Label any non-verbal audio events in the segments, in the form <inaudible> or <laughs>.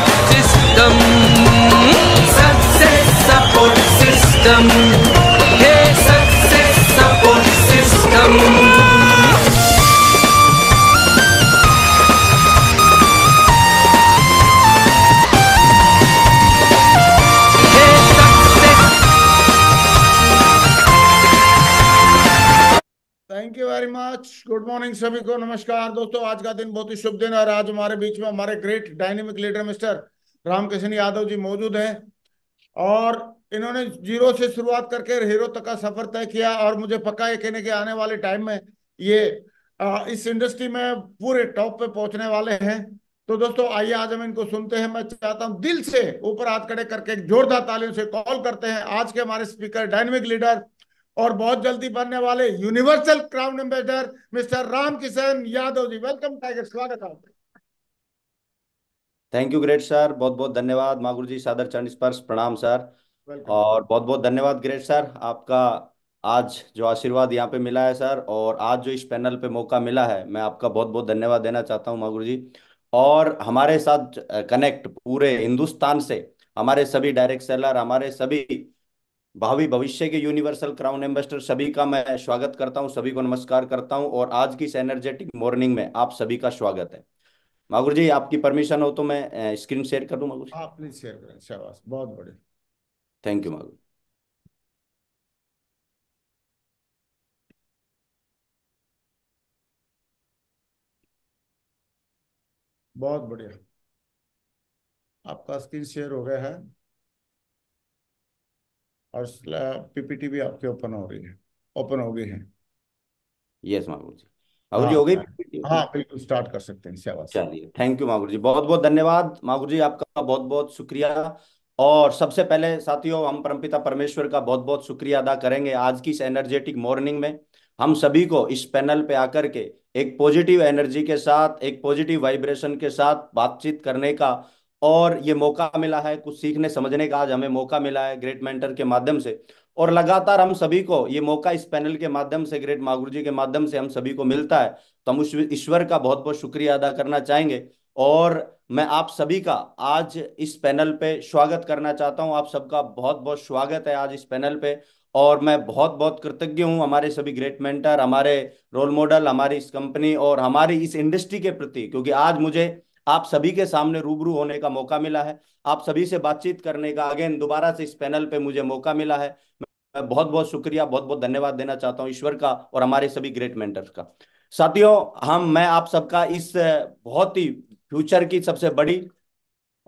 support system. Success support system. Good morning सभी को नमस्कार दोस्तों आज का दिन बहुत ही शुभ दिन है आज हमारे बीच में हमारे great dynamic leader mister Ramkrishna Yadav ji मौजूद हैं और इन्होंने जीरो से शुरुआत करके हीरो तक का सफर तय किया और मुझे पक्का ये कहने के आने वाले टाइम में ये आ, इस इंडस्ट्री में पूरे टॉप पे पहुंचने वाले हैं तो दोस्तों आइए आज हम इनको सुनते हैं मैं चाहता हूँ दिल से ऊपर हाथ खड़े करके जोरदार तालियों से कॉल करते हैं आज के हमारे स्पीकर डायनेमिक लीडर और बहुत जल्दी बनने वाले universal crown ambassador mister Ram Kishan Yadav ji welcome tiger स्वागत है थैंक यू ग्रेट सर बहुत बहुत धन्यवाद मागुर जी सादर चरण स्पर्श प्रणाम सर और बहुत बहुत धन्यवाद ग्रेट सर आपका आज जो आशीर्वाद यहाँ पे मिला है सर और आज जो इस पैनल पे मौका मिला है मैं आपका बहुत बहुत धन्यवाद देना चाहता हूँ मागुर जी और हमारे साथ कनेक्ट पूरे हिंदुस्तान से हमारे सभी डायरेक्ट सेलर हमारे सभी भावी भविष्य के यूनिवर्सल क्राउन एम्बेसडर सभी का मैं स्वागत करता हूं सभी को नमस्कार करता हूं और आज की इस एनर्जेटिक मॉर्निंग में आप सभी का स्वागत है मागुर जी आपकी परमिशन हो तो मैं स्क्रीन शेयर कर मागुर जी आप प्लीज शेयर करें शाबाश बहुत बड़े थैंक यू मागुर बहुत बढ़िया आपका स्क्रीन शेयर हो गया है और पीपीटी भी आपके ओपन हो रही है ओपन हो गई है यस मागुर जी मागुर जी हो गई हाँ बिल्कुल स्टार्ट कर सकते हैं शाबाश चलिए थैंक यू मागुर जी बहुत बहुत धन्यवाद मागुर जी आपका बहुत बहुत शुक्रिया और सबसे पहले साथियों हम परमपिता परमेश्वर का बहुत बहुत शुक्रिया अदा करेंगे आज की इस एनर्जेटिक मॉर्निंग में हम सभी को इस पैनल पे आकर के एक पॉजिटिव एनर्जी के साथ एक पॉजिटिव वाइब्रेशन के साथ बातचीत करने का और ये मौका मिला है कुछ सीखने समझने का आज हमें मौका मिला है ग्रेट मेंटर के माध्यम से और लगातार हम सभी को ये मौका इस पैनल के माध्यम से ग्रेट मागुरु जी के माध्यम से हम सभी को मिलता है तो हम ईश्वर का बहुत बहुत शुक्रिया अदा करना चाहेंगे और मैं आप सभी का आज इस पैनल पे स्वागत करना चाहता हूँ आप सबका बहुत बहुत स्वागत है आज इस पैनल पे और मैं बहुत बहुत कृतज्ञ हूँ हमारे सभी ग्रेट मेंटर हमारे रोल मॉडल हमारी इस कंपनी और हमारी इस इंडस्ट्री के प्रति क्योंकि आज मुझे आप सभी के सामने रूबरू होने का मौका मिला है आप सभी से बातचीत करने का अगेन दोबारा से इस पैनल पे मुझे मौका मिला है मैं बहुत बहुत शुक्रिया बहुत बहुत धन्यवाद देना चाहता हूँ ईश्वर का और हमारे सभी ग्रेट मेंटर्स का साथियों हम मैं आप सबका इस बहुत ही फ्यूचर की सबसे बड़ी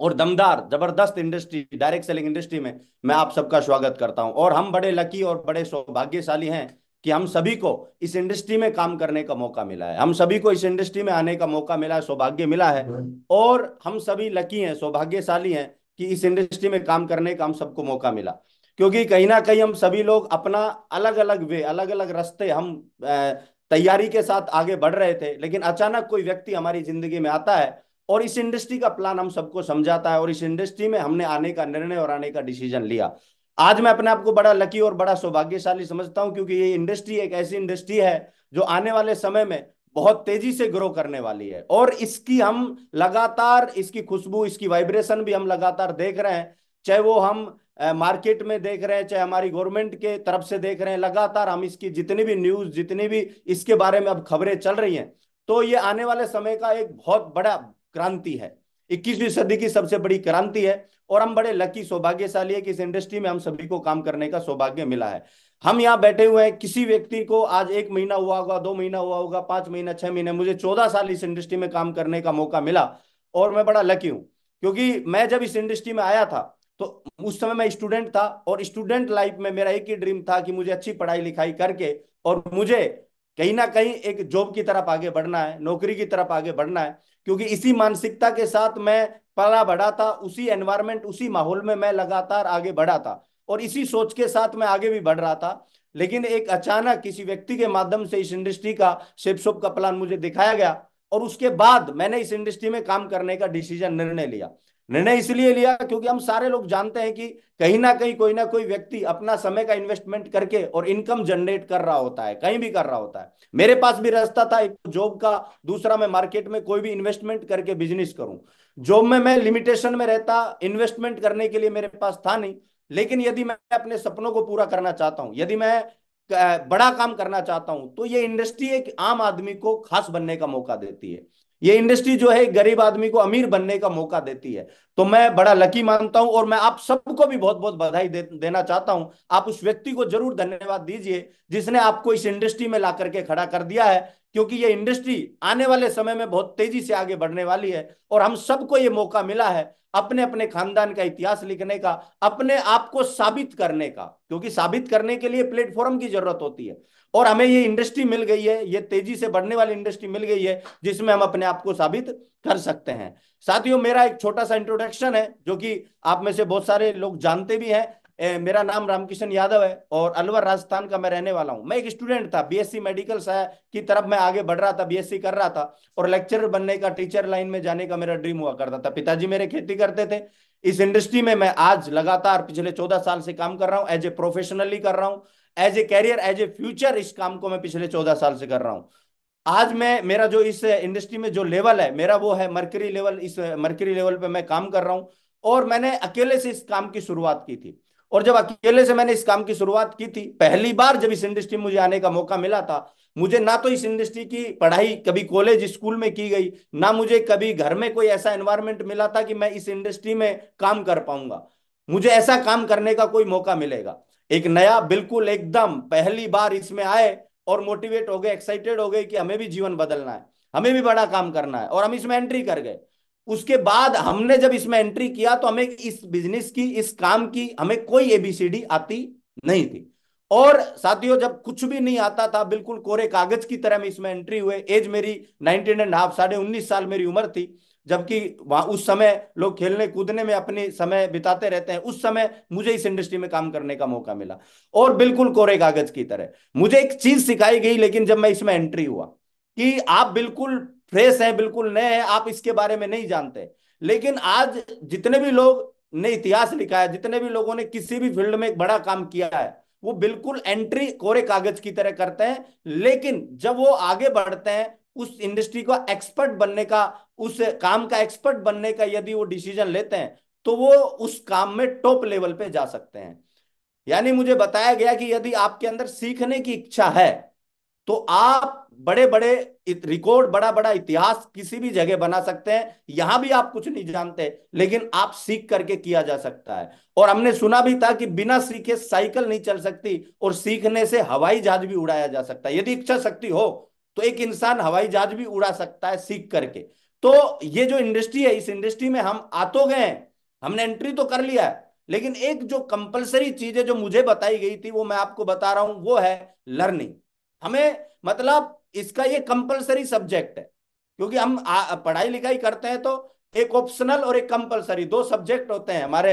और दमदार जबरदस्त इंडस्ट्री डायरेक्ट सेलिंग इंडस्ट्री में मैं आप सबका स्वागत करता हूं और हम बड़े लकी और बड़े सौभाग्यशाली हैं कि हम सभी को इस इंडस्ट्री में काम करने का मौका मिला है हम सभी को इस इंडस्ट्री में आने का मौका मिला है सौभाग्य मिला है हम्म। और हम सभी लकी हैं सौभाग्यशाली हैं कि इस इंडस्ट्री में काम करने का हम सबको मौका मिला क्योंकि कहीं ना कहीं हम सभी लोग अपना अलग अलग वे अलग अलग रास्ते हम तैयारी के साथ आगे बढ़ रहे थे लेकिन अचानक कोई व्यक्ति हमारी जिंदगी में आता है और इस इंडस्ट्री का प्लान हम सबको समझाता है और इस इंडस्ट्री में हमने आने का निर्णय और आने का डिसीजन लिया आज मैं अपने आप को बड़ा लकी और बड़ा सौभाग्यशाली समझता हूं क्योंकि ये इंडस्ट्री एक ऐसी इंडस्ट्री है जो आने वाले समय में बहुत तेजी से ग्रो करने वाली है और इसकी हम लगातार इसकी खुशबू इसकी वाइब्रेशन भी हम लगातार देख रहे हैं चाहे वो हम मार्केट में देख रहे हैं चाहे हमारी गवर्नमेंट के तरफ से देख रहे हैं लगातार हम इसकी जितनी भी न्यूज जितनी भी इसके बारे में अब खबरें चल रही हैं तो ये आने वाले समय का एक बहुत बड़ा क्रांति है इक्कीसवीं सदी की सबसे बड़ी क्रांति है और हम बड़े लकी सौभाग्यशाली है कि इस इंडस्ट्री में हम सभी को काम करने का सौभाग्य मिला है हम यहाँ बैठे हुए हैं किसी व्यक्ति को आज एक महीना हुआ होगा दो महीना हुआ होगा पांच महीना छह महीने मुझे चौदह साल इस इंडस्ट्री में काम करने का मौका मिला और मैं बड़ा लकी हूँ क्योंकि मैं जब इस इंडस्ट्री में आया था तो उस समय मैं स्टूडेंट था और स्टूडेंट लाइफ में मेरा एक ही ड्रीम था कि मुझे अच्छी पढ़ाई लिखाई करके और मुझे कहीं ना कहीं एक जॉब की तरफ आगे बढ़ना है नौकरी की तरफ आगे बढ़ना है क्योंकि इसी मानसिकता के साथ मैं पला बढ़ा था उसी एनवायरमेंट उसी माहौल में मैं लगातार आगे बढ़ा था और इसी सोच के साथ मैं आगे भी बढ़ रहा था लेकिन एक अचानक किसी व्यक्ति के माध्यम से इस इंडस्ट्री का शुभ का प्लान मुझे दिखाया गया और उसके बाद मैंने इस इंडस्ट्री में काम करने का डिसीजन निर्णय लिया निर्णय इसलिए लिया क्योंकि हम सारे लोग जानते हैं कि कहीं ना कहीं कोई ना कोई व्यक्ति अपना समय का इन्वेस्टमेंट करके और इनकम जनरेट कर रहा होता है कहीं भी कर रहा होता है मेरे पास भी रास्ता था एक जॉब का दूसरा मैं मार्केट में कोई भी इन्वेस्टमेंट करके बिजनेस करूं जॉब में मैं लिमिटेशन में रहता इन्वेस्टमेंट करने के लिए मेरे पास था नहीं लेकिन यदि मैं अपने सपनों को पूरा करना चाहता हूं यदि मैं बड़ा काम करना चाहता हूं तो ये इंडस्ट्री एक आम आदमी को खास बनने का मौका देती है ये इंडस्ट्री जो है गरीब आदमी को अमीर बनने का मौका देती है तो मैं बड़ा लकी मानता हूं और मैं आप सबको भी बहुत बहुत बधाई दे, देना चाहता हूं आप उस व्यक्ति को जरूर धन्यवाद दीजिए जिसने आपको इस इंडस्ट्री में ला करके खड़ा कर दिया है क्योंकि ये इंडस्ट्री आने वाले समय में बहुत तेजी से आगे बढ़ने वाली है और हम सबको ये मौका मिला है अपने अपने खानदान का इतिहास लिखने का अपने आप को साबित करने का क्योंकि साबित करने के लिए प्लेटफॉर्म की जरूरत होती है और हमें ये इंडस्ट्री मिल गई है ये तेजी से बढ़ने वाली इंडस्ट्री मिल गई है जिसमें हम अपने आप को साबित कर सकते हैं साथियों मेरा एक छोटा सा इंट्रोडक्शन है जो कि आप में से बहुत सारे लोग जानते भी हैं ए, मेरा नाम रामकिशन यादव है और अलवर राजस्थान का मैं रहने वाला हूं मैं एक स्टूडेंट था बीएससी मेडिकल की तरफ मैं आगे बढ़ रहा था बीएससी कर रहा था और लेक्चरर बनने का टीचर लाइन में जाने का मेरा ड्रीम हुआ करता था पिताजी मेरे खेती करते थे इस इंडस्ट्री में मैं आज लगातार पिछले चौदह साल से काम कर रहा हूँ एज ए प्रोफेशनली कर रहा हूँ as a career as a future इस काम को मैं पिछले चौदह साल से कर रहा हूँ आज मैं मेरा जो इस इंडस्ट्री में जो लेवल है मेरा वो है मर्करी लेवल इस मर्करी लेवल पे मैं काम कर रहा हूँ और मैंने अकेले से इस काम की शुरुआत की थी और जब अकेले से मैंने इस काम की शुरुआत की थी पहली बार जब इस इंडस्ट्री में मुझे आने का मौका मिला था मुझे ना तो इस इंडस्ट्री की पढ़ाई कभी कॉलेज स्कूल में की गई ना मुझे कभी घर में कोई ऐसा एनवायरमेंट मिला था कि मैं इस इंडस्ट्री में काम कर पाऊंगा मुझे ऐसा काम करने का कोई मौका मिलेगा एक नया बिल्कुल एकदम पहली बार इसमें आए और मोटिवेट हो गए एक्साइटेड हो गए कि हमें भी जीवन बदलना है हमें भी बड़ा काम करना है और हम इसमें एंट्री कर गए उसके बाद हमने जब इसमें एंट्री किया तो हमें इस बिजनेस की इस काम की हमें कोई एबीसीडी आती नहीं थी और साथियों जब कुछ भी नहीं आता था बिल्कुल कोरे कागज की तरह में इसमें एंट्री हुए एज मेरी नाइनटीन एंड हाफ साढ़े उन्नीस साल मेरी उम्र थी जबकि उस समय लोग खेलने कूदने में अपने समय बिताते रहते हैं उस समय मुझे इस इंडस्ट्री में काम करने का मौका मिला और बिल्कुल कोरे कागज की तरह मुझे एक चीज सिखाई गई लेकिन जब मैं इसमें एंट्री हुआ कि आप बिल्कुल फ्रेश है बिल्कुल नए है आप इसके बारे में नहीं जानते लेकिन आज जितने भी लोग ने इतिहास लिखा है जितने भी लोगों ने किसी भी फील्ड में एक बड़ा काम किया है वो बिल्कुल एंट्री कोरे कागज की तरह करते हैं लेकिन जब वो आगे बढ़ते हैं उस इंडस्ट्री का एक्सपर्ट बनने का उस काम का एक्सपर्ट बनने का यदि वो डिसीजन लेते हैं तो वो उस काम में टॉप लेवल पे जा सकते हैं यानी मुझे बताया गया कि यदि आपके अंदर सीखने की इच्छा है तो आप बड़े बड़े रिकॉर्ड बड़ा बड़ा इतिहास किसी भी जगह बना सकते हैं यहां भी आप कुछ नहीं जानते लेकिन आप सीख करके किया जा सकता है और हमने सुना भी था कि बिना सीखे साइकिल नहीं चल सकती और सीखने से हवाई जहाज भी उड़ाया जा सकता है यदि इच्छा शक्ति हो तो एक इंसान हवाई जहाज भी उड़ा सकता है सीख करके तो ये जो इंडस्ट्री है इस इंडस्ट्री में हम आ तो गए हैं हमने एंट्री तो कर लिया है लेकिन एक जो कंपलसरी चीज है जो मुझे बताई गई थी वो मैं आपको बता रहा हूं वो है लर्निंग हमें मतलब इसका ये कंपलसरी सब्जेक्ट है क्योंकि हम आ, पढ़ाई लिखाई करते हैं तो एक ऑप्शनल और एक कंपलसरी दो सब्जेक्ट होते हैं हमारे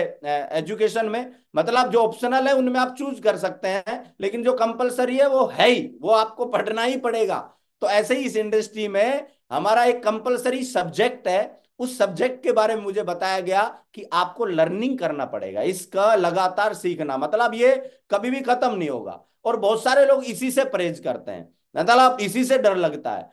एजुकेशन में मतलब जो ऑप्शनल है उनमें आप चूज कर सकते हैं लेकिन जो कंपलसरी है वो है ही वो आपको पढ़ना ही पड़ेगा तो ऐसे ही इस इंडस्ट्री में हमारा एक कंपलसरी सब्जेक्ट है उस सब्जेक्ट के बारे में मुझे बताया गया कि आपको लर्निंग करना पड़ेगा इसका लगातार सीखना मतलब ये कभी भी खत्म नहीं होगा और बहुत सारे लोग इसी से परहेज करते हैं मतलब इसी से डर लगता है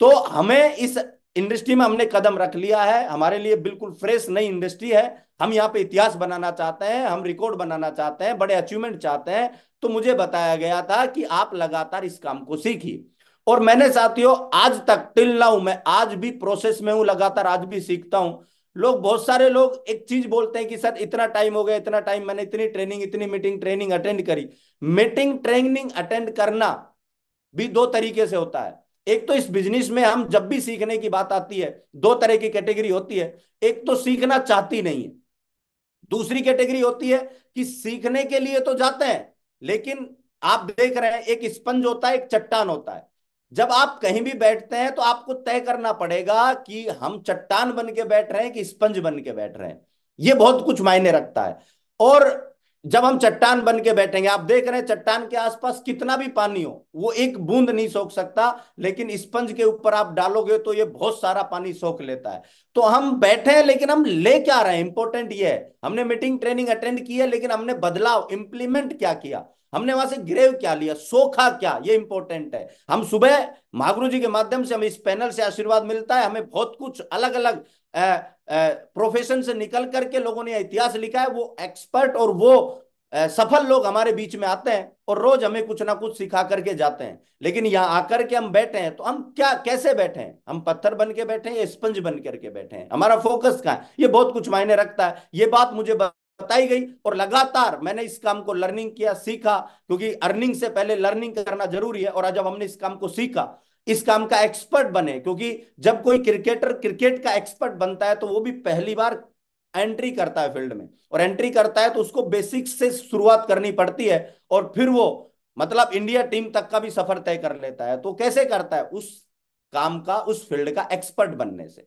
तो हमें इस इंडस्ट्री में हमने कदम रख लिया है हमारे लिए बिल्कुल फ्रेश नई इंडस्ट्री है हम यहाँ पे इतिहास बनाना चाहते हैं हम रिकॉर्ड बनाना चाहते हैं बड़े अचीवमेंट चाहते हैं तो मुझे बताया गया था कि आप लगातार इस काम को सीखिए और मैंने साथियों आज तक टिल नाउ मैं आज भी प्रोसेस में हूं लगातार आज भी सीखता हूं लोग बहुत सारे लोग एक चीज बोलते हैं कि सर इतना टाइम हो गया इतना टाइम मैंने इतनी ट्रेनिंग इतनी मीटिंग ट्रेनिंग अटेंड करी मीटिंग ट्रेनिंग अटेंड करना भी दो तरीके से होता है एक तो इस बिजनेस में हम जब भी सीखने की बात आती है दो तरह की कैटेगरी होती है एक तो सीखना चाहती नहीं है दूसरी कैटेगरी होती है कि सीखने के लिए तो जाते हैं लेकिन आप देख रहे हैं एक स्पंज होता है एक चट्टान होता है जब आप कहीं भी बैठते हैं तो आपको तय करना पड़ेगा कि हम चट्टान बन के बैठ रहे हैं कि स्पंज बन के बैठ रहे हैं ये बहुत कुछ मायने रखता है और जब हम चट्टान बन के बैठेंगे आप देख रहे हैं चट्टान के आसपास कितना भी पानी हो वो एक बूंद नहीं सोख सकता लेकिन स्पंज के ऊपर आप डालोगे तो ये बहुत सारा पानी सोख लेता है तो हम बैठे हैं लेकिन हम ले क्या रहे हैं इंपॉर्टेंट ये है हमने मीटिंग ट्रेनिंग अटेंड की है लेकिन हमने बदलाव इंप्लीमेंट क्या किया हमने वहां से ग्रेव क्या लिया सोखा क्या ये इंपॉर्टेंट है हम सुबह महागुरु जी के माध्यम से हमें इस पैनल से आशीर्वाद मिलता है हमें बहुत कुछ अलग अलग प्रोफेशन से निकल करके लोगों ने इतिहास लिखा है वो एक्सपर्ट और वो सफल लोग हमारे बीच में आते हैं और रोज हमें कुछ ना कुछ सिखा करके जाते हैं लेकिन यहाँ आकर के हम बैठे हैं तो हम क्या कैसे बैठे हैं हम पत्थर बन के बैठे हैं या स्पंज बन करके बैठे हैं हमारा फोकस कहा है ये बहुत कुछ मायने रखता है ये बात मुझे बताई गई और लगातार मैंने इस काम को लर्निंग किया सीखा क्योंकि अर्निंग से पहले लर्निंग करना जरूरी है और जब हमने इस काम को सीखा इस काम का एक्सपर्ट बने क्योंकि जब कोई क्रिकेटर क्रिकेट का एक्सपर्ट बनता है तो वो भी पहली बार एंट्री करता है फील्ड में और एंट्री करता है तो उसको बेसिक्स से शुरुआत करनी पड़ती है और फिर वो मतलब इंडिया टीम तक का भी सफर तय कर लेता है तो कैसे करता है उस काम का उस फील्ड का एक्सपर्ट बनने से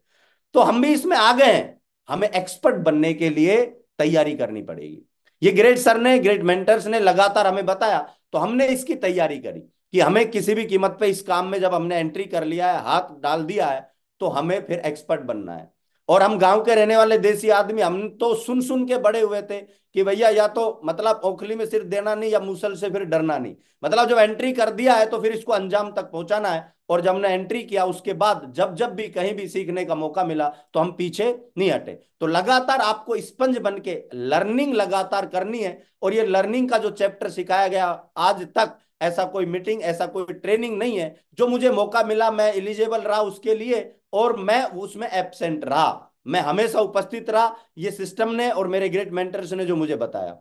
तो हम भी इसमें आ गए हैं हमें एक्सपर्ट बनने के लिए तैयारी करनी पड़ेगी ये ग्रेट सर ने ग्रेट मेंटर्स ने लगातार हमें बताया तो हमने इसकी तैयारी करी कि हमें किसी भी कीमत पे इस काम में जब हमने एंट्री कर लिया है हाथ डाल दिया है तो हमें फिर एक्सपर्ट बनना है और हम गांव के रहने वाले देसी आदमी हम तो सुन सुन के बड़े हुए थे कि भैया या तो मतलब ओखली में सिर देना नहीं या मुसल से फिर डरना नहीं मतलब जब एंट्री कर दिया है तो फिर इसको अंजाम तक पहुंचाना है और जब हमने एंट्री किया उसके बाद जब जब भी कहीं भी सीखने का मौका मिला तो हम पीछे नहीं हटे तो लगातार आपको स्पंज बन के लर्निंग लगातार करनी है और ये लर्निंग का जो चैप्टर सिखाया गया आज तक ऐसा कोई मीटिंग ऐसा कोई ट्रेनिंग नहीं है जो मुझे मौका मिला मैं एलिजिबल रहा उसके लिए और मैं उसमें एबसेंट रहा मैं हमेशा उपस्थित रहा ये सिस्टम ने और मेरे ग्रेट मेंटर्स ने जो मुझे बताया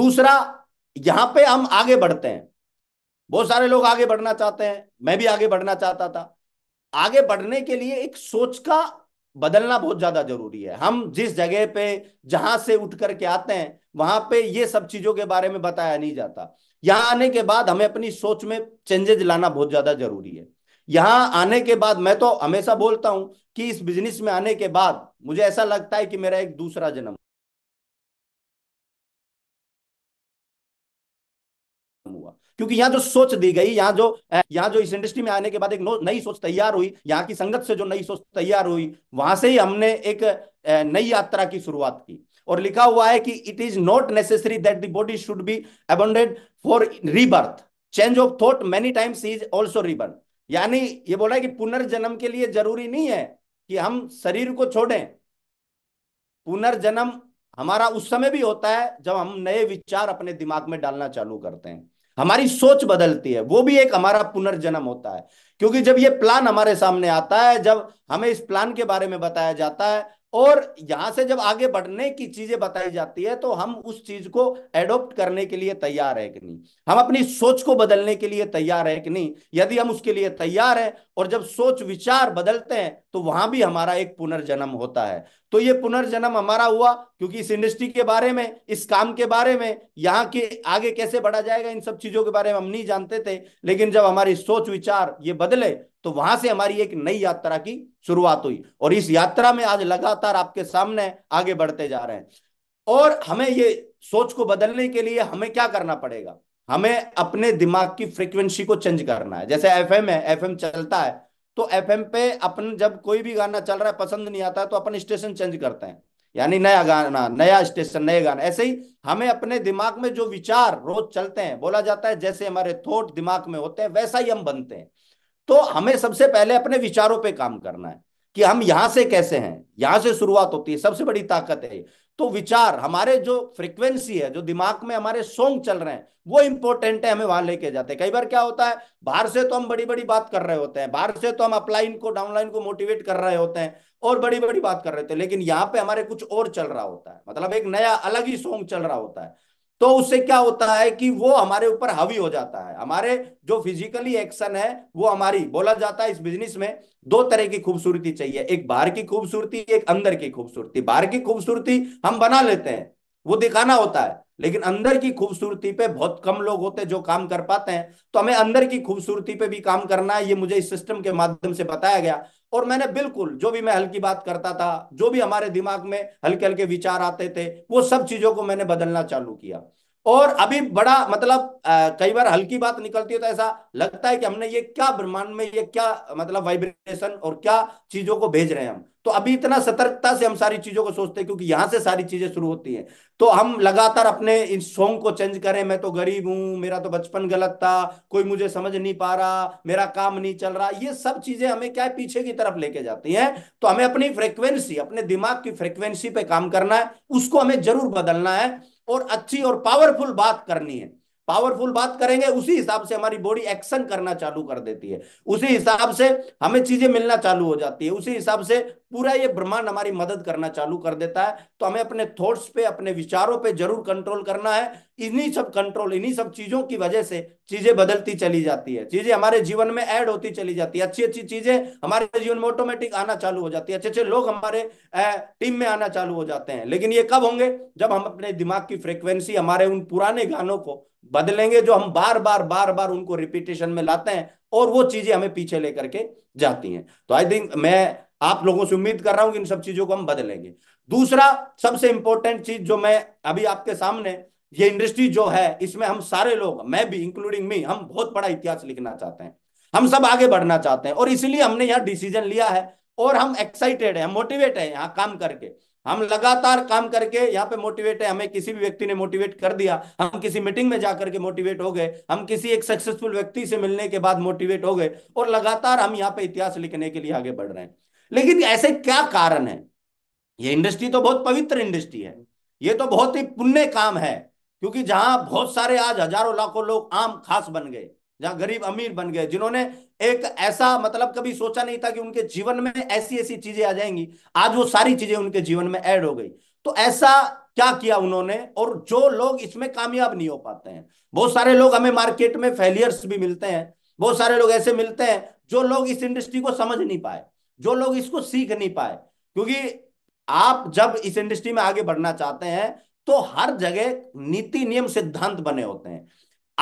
दूसरा यहां पे हम आगे बढ़ते हैं बहुत सारे लोग आगे बढ़ना चाहते हैं मैं भी आगे बढ़ना चाहता था आगे बढ़ने के लिए एक सोच का बदलना बहुत ज्यादा जरूरी है हम जिस जगह पे जहां से उठ करके आते हैं वहां पे ये सब चीजों के बारे में बताया नहीं जाता यहां आने के बाद हमें अपनी सोच में चेंजेज लाना बहुत ज्यादा जरूरी है यहां आने के बाद मैं तो हमेशा बोलता हूं कि इस बिजनेस में आने के बाद मुझे ऐसा लगता है कि मेरा एक दूसरा जन्म हुआ क्योंकि यहाँ जो सोच दी गई यहाँ जो यहाँ जो इस इंडस्ट्री में आने के बाद एक नई सोच तैयार हुई यहाँ की संगत से जो नई सोच तैयार हुई वहां से ही हमने एक नई यात्रा की शुरुआत की और लिखा हुआ है कि it is not necessary that the body should be abandoned for rebirth change of thought many times is also rebirth यानी ये बोला है कि पुनर्जन्म के लिए जरूरी नहीं है कि हम शरीर को छोड़ें पुनर्जन्म हमारा उस समय भी होता है जब हम नए विचार अपने दिमाग में डालना चालू करते हैं हमारी सोच बदलती है वो भी एक हमारा पुनर्जन्म होता है क्योंकि जब ये प्लान हमारे सामने आता है जब हमें इस प्लान के बारे में बताया जाता है और यहां से जब आगे बढ़ने की चीजें बताई जाती है तो हम उस चीज को एडोप्ट करने के लिए तैयार है कि नहीं हम अपनी सोच को बदलने के लिए तैयार है कि नहीं यदि हम उसके लिए तैयार है और जब सोच विचार बदलते हैं तो वहां भी हमारा एक पुनर्जन्म होता है तो ये पुनर्जन्म हमारा हुआ क्योंकि इस इंडस्ट्री के बारे में इस काम के बारे में यहाँ के आगे कैसे बढ़ा जाएगा इन सब चीजों के बारे में हम नहीं जानते थे लेकिन जब हमारी सोच विचार ये बदले तो वहां से हमारी एक नई यात्रा की शुरुआत हुई और इस यात्रा में आज लगातार आपके सामने आगे बढ़ते जा रहे हैं और हमें ये सोच को बदलने के लिए हमें क्या करना पड़ेगा हमें अपने दिमाग की फ्रिक्वेंसी को चेंज करना है जैसे एफ है एफ चलता है तो एफ पे अपन जब कोई भी गाना चल रहा है पसंद नहीं आता है तो अपन स्टेशन चेंज करते हैं यानी नया गाना नया स्टेशन नए गाना ऐसे ही हमें अपने दिमाग में जो विचार रोज चलते हैं बोला जाता है जैसे हमारे थॉट दिमाग में होते हैं वैसा ही हम बनते हैं तो हमें सबसे पहले अपने विचारों पे काम करना है कि हम यहां से कैसे हैं यहां से शुरुआत होती है सबसे बड़ी ताकत है तो विचार हमारे जो फ्रीक्वेंसी है जो दिमाग में हमारे सॉन्ग चल रहे हैं वो इंपॉर्टेंट है हमें वहां लेके जाते हैं कई बार क्या होता है बाहर से तो हम बड़ी बड़ी बात कर रहे होते हैं बाहर से तो हम अपलाइन को डाउनलाइन को मोटिवेट कर रहे होते हैं और बड़ी बड़ी बात कर रहे होते हैं लेकिन यहाँ पे हमारे कुछ और चल रहा होता है मतलब एक नया अलग ही सॉन्ग चल रहा होता है तो उससे क्या होता है कि वो हमारे ऊपर हावी हो जाता है हमारे जो फिजिकली एक्शन है वो हमारी बोला जाता है इस बिजनेस में दो तरह की खूबसूरती चाहिए एक बाहर की खूबसूरती एक अंदर की खूबसूरती बाहर की खूबसूरती हम बना लेते हैं वो दिखाना होता है लेकिन अंदर की खूबसूरती पे बहुत कम लोग होते हैं जो काम कर पाते हैं तो हमें अंदर की खूबसूरती पे भी काम करना है ये मुझे इस सिस्टम के माध्यम से बताया गया और मैंने बिल्कुल जो भी मैं हल्की बात करता था जो भी हमारे दिमाग में हल्के हल्के विचार आते थे वो सब चीजों को मैंने बदलना चालू किया और अभी बड़ा मतलब कई बार हल्की बात निकलती है तो ऐसा लगता है कि हमने ये क्या ब्रह्मांड में ये क्या मतलब वाइब्रेशन और क्या चीजों को भेज रहे हैं हम तो अभी इतना सतर्कता से हम सारी चीजों को सोचते हैं क्योंकि यहां से सारी चीजें शुरू होती हैं तो हम लगातार अपने इन सॉन्ग को चेंज करें मैं तो गरीब हूं मेरा तो बचपन गलत था कोई मुझे समझ नहीं पा रहा मेरा काम नहीं चल रहा ये सब चीजें हमें क्या है पीछे की तरफ लेके जाती हैं तो हमें अपनी फ्रिक्वेंसी अपने दिमाग की फ्रिक्वेंसी पे काम करना है उसको हमें जरूर बदलना है और अच्छी और पावरफुल बात करनी है पावरफुल बात करेंगे उसी हिसाब से हमारी बॉडी एक्शन करना चालू कर देती है उसी हिसाब से हमें चीजें मिलना चालू हो जाती है उसी हिसाब से पूरा ये ब्रह्मांड हमारी मदद करना चालू कर देता है तो हमें अपने थॉट्स पे अपने विचारों पे जरूर कंट्रोल करना है इन्हीं सब कंट्रोल इन्हीं सब चीजों की वजह से चीजें बदलती चली जाती है चीजें हमारे जीवन में ऐड होती चली जाती है अच्छी अच्छी चीजें हमारे जीवन में ऑटोमेटिक आना चालू हो जाती है अच्छे अच्छे लोग हमारे टीम में आना चालू हो जाते हैं लेकिन ये कब होंगे जब हम अपने दिमाग की फ्रिक्वेंसी हमारे उन पुराने गानों को बदलेंगे जो हम बार बार बार बार उनको रिपीटेशन में लाते हैं और वो चीजें हमें पीछे लेकर के जाती हैं तो आई थिंक मैं आप लोगों से उम्मीद कर रहा हूं कि इन सब चीजों को हम बदलेंगे दूसरा सबसे इंपॉर्टेंट चीज जो मैं अभी आपके सामने ये इंडस्ट्री जो है इसमें हम सारे लोग मैं भी इंक्लूडिंग मी हम बहुत बड़ा इतिहास लिखना चाहते हैं हम सब आगे बढ़ना चाहते हैं और इसलिए हमने यहाँ डिसीजन लिया है और हम एक्साइटेड है हम मोटिवेट है यहाँ काम करके हम लगातार काम करके यहाँ पे मोटिवेट है हमें किसी भी व्यक्ति ने मोटिवेट कर दिया हम किसी मीटिंग में जाकर के मोटिवेट हो गए हम किसी एक सक्सेसफुल व्यक्ति से मिलने के बाद मोटिवेट हो गए और लगातार हम यहाँ पे इतिहास लिखने के लिए आगे बढ़ रहे हैं लेकिन ऐसे क्या कारण है ये इंडस्ट्री तो बहुत पवित्र इंडस्ट्री है ये तो बहुत ही पुण्य काम है क्योंकि जहां बहुत सारे आज हजारों लाखों लोग आम खास बन गए जहां गरीब अमीर बन गए जिन्होंने एक ऐसा मतलब कभी सोचा नहीं था कि उनके जीवन में ऐसी ऐसी चीजें आ जाएंगी आज वो सारी चीजें उनके जीवन में ऐड हो गई तो ऐसा क्या किया उन्होंने और जो लोग इसमें कामयाब नहीं हो पाते हैं बहुत सारे लोग हमें मार्केट में फेलियर्स भी मिलते हैं बहुत सारे लोग ऐसे मिलते हैं जो लोग इस इंडस्ट्री को समझ नहीं पाए जो लोग इसको सीख नहीं पाए क्योंकि आप जब इस इंडस्ट्री में आगे बढ़ना चाहते हैं तो हर जगह नीति नियम सिद्धांत बने होते हैं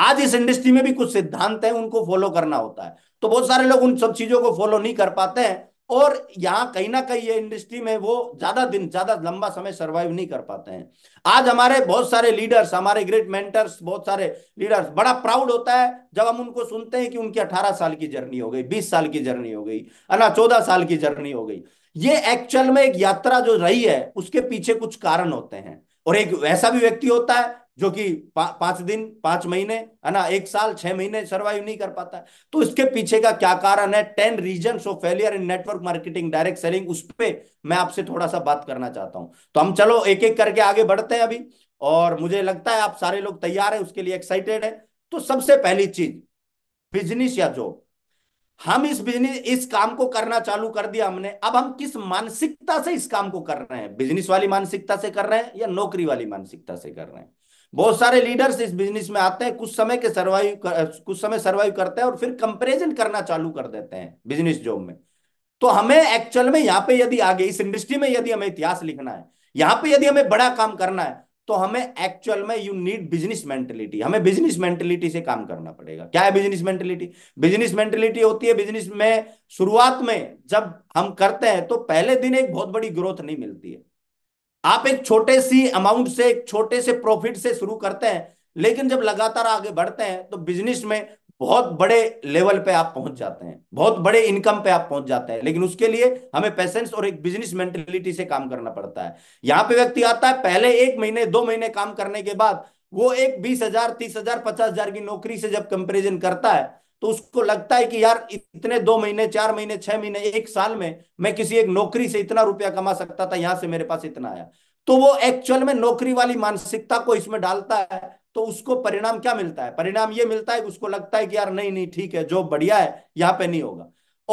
आज इस इंडस्ट्री में भी कुछ सिद्धांत है उनको फॉलो करना होता है तो बहुत सारे लोग उन सब चीजों को फॉलो नहीं कर पाते हैं और यहाँ कहीं ना कहीं ये इंडस्ट्री में वो ज्यादा दिन ज्यादा लंबा समय सरवाइव नहीं कर पाते हैं आज हमारे बहुत सारे लीडर्स हमारे ग्रेट मेंटर्स बहुत सारे लीडर्स बड़ा प्राउड होता है जब हम उनको सुनते हैं कि उनकी अठारह साल की जर्नी हो गई बीस साल की जर्नी हो गई अना ना चौदह साल की जर्नी हो गई ये एक्चुअल में एक यात्रा जो रही है उसके पीछे कुछ कारण होते हैं और एक ऐसा भी व्यक्ति होता है जो कि पा, पांच दिन पांच महीने है ना एक साल छह महीने सर्वाइव नहीं कर पाता है तो इसके पीछे का क्या कारण है ten reason of failure in network marketing direct selling उस पर मैं आपसे थोड़ा सा बात करना चाहता हूं तो हम चलो एक एक करके आगे बढ़ते हैं अभी और मुझे लगता है आप सारे लोग तैयार है उसके लिए एक्साइटेड है तो सबसे पहली चीज बिजनेस या जॉब हम इस बिजनेस इस काम को करना चालू कर दिया हमने अब हम किस मानसिकता से इस काम को कर रहे हैं बिजनेस वाली मानसिकता से कर रहे हैं या नौकरी वाली मानसिकता से कर रहे हैं बहुत सारे लीडर्स इस बिजनेस में आते हैं कुछ समय के सर्वाइव कुछ समय सर्वाइव करते हैं और फिर कंपेरिजन करना चालू कर देते हैं बिजनेस जॉब में तो हमें एक्चुअल में यहाँ पे यदि आगे इस इंडस्ट्री में यदि हमें इतिहास लिखना है यहाँ पे यदि हमें बड़ा काम करना है तो हमें एक्चुअल में यू नीड बिजनेस मेंटेलिटी हमें बिजनेस मेंटेलिटी से काम करना पड़ेगा क्या है बिजनेस मेंटेलिटी बिजनेस मेंटेलिटी होती है बिजनेस में शुरुआत में जब हम करते हैं तो पहले दिन एक बहुत बड़ी ग्रोथ नहीं मिलती है आप एक छोटे सी अमाउंट से एक छोटे से प्रॉफिट से शुरू करते हैं लेकिन जब लगातार आगे बढ़ते हैं तो बिजनेस में बहुत बड़े लेवल पे आप पहुंच जाते हैं बहुत बड़े इनकम पे आप पहुंच जाते हैं लेकिन उसके लिए हमें पेशेंस और एक बिजनेस मेंटेलिटी से काम करना पड़ता है यहाँ पे व्यक्ति आता है पहले एक महीने दो महीने काम करने के बाद वो एक बीस हजार तीस हजार पचास हजार की नौकरी से जब कंपेरिजन करता है तो उसको लगता है कि यार इतने दो महीने चार महीने छह महीने एक साल में मैं किसी एक नौकरी से इतना रुपया कमा सकता था यहां से मेरे पास इतना आया तो वो एक्चुअल में नौकरी वाली मानसिकता को इसमें डालता है तो उसको परिणाम क्या मिलता है परिणाम ये मिलता है उसको लगता है कि यार नहीं नहीं ठीक है जो बढ़िया है यहाँ पे नहीं होगा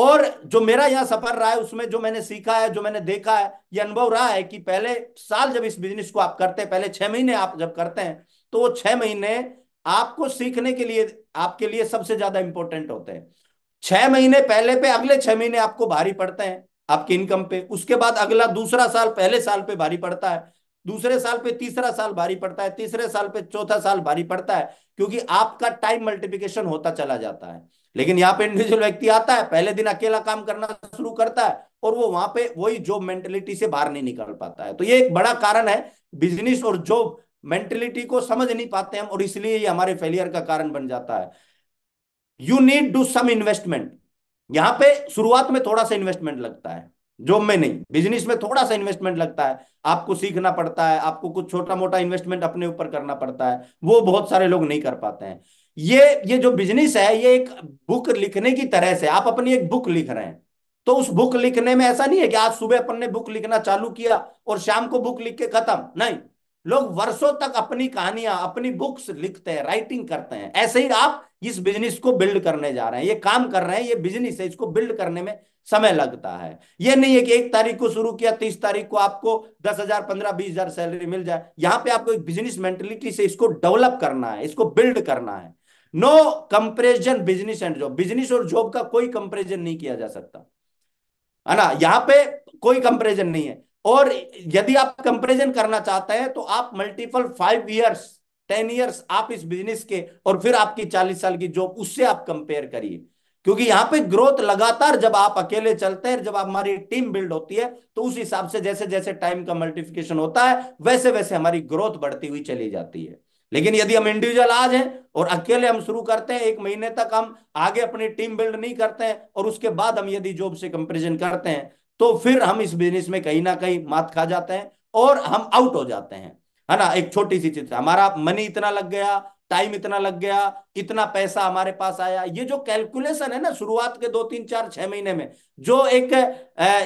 और जो मेरा यहाँ सफर रहा है उसमें जो मैंने सीखा है जो मैंने देखा है ये अनुभव रहा है कि पहले साल जब इस बिजनेस को आप करते हैं पहले छह महीने आप जब करते हैं तो वो छह महीने आपको सीखने के लिए आपके लिए सबसे ज्यादा इंपॉर्टेंट होते हैं छह महीने पहले पे अगले छह महीने आपको भारी पड़ते हैं आपकी इनकम पे उसके बाद अगला दूसरा साल पहले साल पे भारी पड़ता है दूसरे साल पे तीसरा साल भारी पड़ता है तीसरे साल पे चौथा साल भारी पड़ता है क्योंकि आपका टाइम मल्टीप्लीकेशन होता चला जाता है लेकिन यहाँ पे इंडिविजुअल व्यक्ति आता है पहले दिन अकेला काम करना शुरू करता है और वो वहां पे वही जॉब मेंटेलिटी से बाहर नहीं निकल पाता है तो ये एक बड़ा कारण है बिजनेस और जॉब मेंटेलिटी को समझ नहीं पाते हम और इसलिए ये हमारे फेलियर का कारण बन जाता है you need do some investment यहां पे शुरुआत में थोड़ा सा इन्वेस्टमेंट लगता है जॉब में नहीं बिजनेस में थोड़ा सा इन्वेस्टमेंट लगता है आपको सीखना पड़ता है आपको कुछ छोटा मोटा इन्वेस्टमेंट अपने ऊपर करना पड़ता है वो बहुत सारे लोग नहीं कर पाते हैं ये ये जो बिजनेस है ये एक बुक लिखने की तरह से आप अपनी एक बुक लिख रहे हैं तो उस बुक लिखने में ऐसा नहीं है कि आज सुबह अपन ने बुक लिखना चालू किया और शाम को बुक लिख के खत्म नहीं लोग वर्षों तक अपनी कहानियां अपनी बुक्स लिखते हैं राइटिंग करते हैं ऐसे ही आप इस बिजनेस को बिल्ड करने जा रहे हैं ये काम कर रहे हैं ये बिजनेस है इसको बिल्ड करने में समय लगता है ये नहीं है कि एक तारीख को शुरू किया तीस तारीख को आपको दस हजार पंद्रह बीस हजार सैलरी मिल जाए यहां पे आपको एक बिजनेस मेंटेलिटी से इसको डेवलप करना है इसको बिल्ड करना है no comparison business and job business और जॉब का कोई कंपेरिजन नहीं किया जा सकता है ना यहां पे कोई कंपेरिजन नहीं है और यदि आप कंपेरिजन करना चाहते हैं तो आप multiple five years ten years आप इस बिजनेस के और फिर आपकी चालीस साल की जॉब उससे आप कंपेयर करिए क्योंकि यहाँ पे ग्रोथ लगातार जब आप अकेले चलते हैं जब हमारी टीम बिल्ड होती है तो उस हिसाब से जैसे जैसे टाइम का मल्टीफिकेशन होता है वैसे वैसे हमारी ग्रोथ बढ़ती हुई चली जाती है लेकिन यदि हम इंडिविजुअल आज हैं और अकेले हम शुरू करते हैं एक महीने तक हम आगे अपनी टीम बिल्ड नहीं करते हैं और उसके बाद हम यदि जॉब से कंपेरिजन करते हैं तो फिर हम इस बिजनेस में कहीं ना कहीं मात खा जाते हैं और हम आउट हो जाते हैं है ना एक छोटी सी चीज हमारा मनी इतना लग गया टाइम इतना लग गया इतना पैसा हमारे पास आया ये जो कैलकुलेशन है ना शुरुआत के दो तीन चार छह महीने में जो एक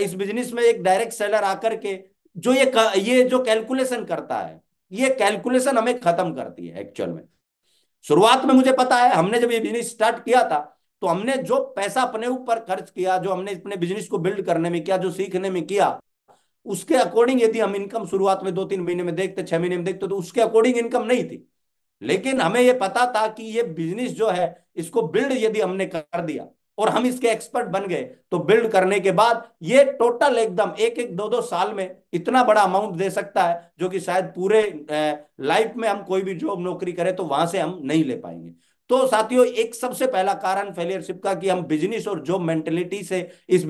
इस बिजनेस में एक डायरेक्ट सेलर आकर के जो ये ये जो कैलकुलेशन करता है ये कैलकुलेशन हमें खत्म करती है एक्चुअल में शुरुआत में मुझे पता है हमने जब ये बिजनेस स्टार्ट किया था तो हमने जो पैसा अपने ऊपर खर्च किया जो हमने अपने बिजनेस को बिल्ड करने में किया जो सीखने में किया उसके अकॉर्डिंग यदि हम इनकम शुरुआत में दो तीन महीने में देखते छह महीने में देखते तो उसके अकॉर्डिंग इनकम नहीं थी लेकिन हमें यह पता था कि ये बिजनेस जो है इसको बिल्ड यदि हमने कर दिया और हम इसके एक्सपर्ट बन गए तो बिल्ड करने के बाद ये टोटल एकदम एक एक दो दो साल में इतना बड़ा अमाउंट दे सकता है जो कि शायद पूरे लाइफ में हम कोई भी जॉब नौकरी करें तो वहां से हम नहीं ले पाएंगे तो साथियों एक सबसे पहला कारण फेलियरशिप का कि हम बिजनेस और जॉब मेंटेलिटी से इस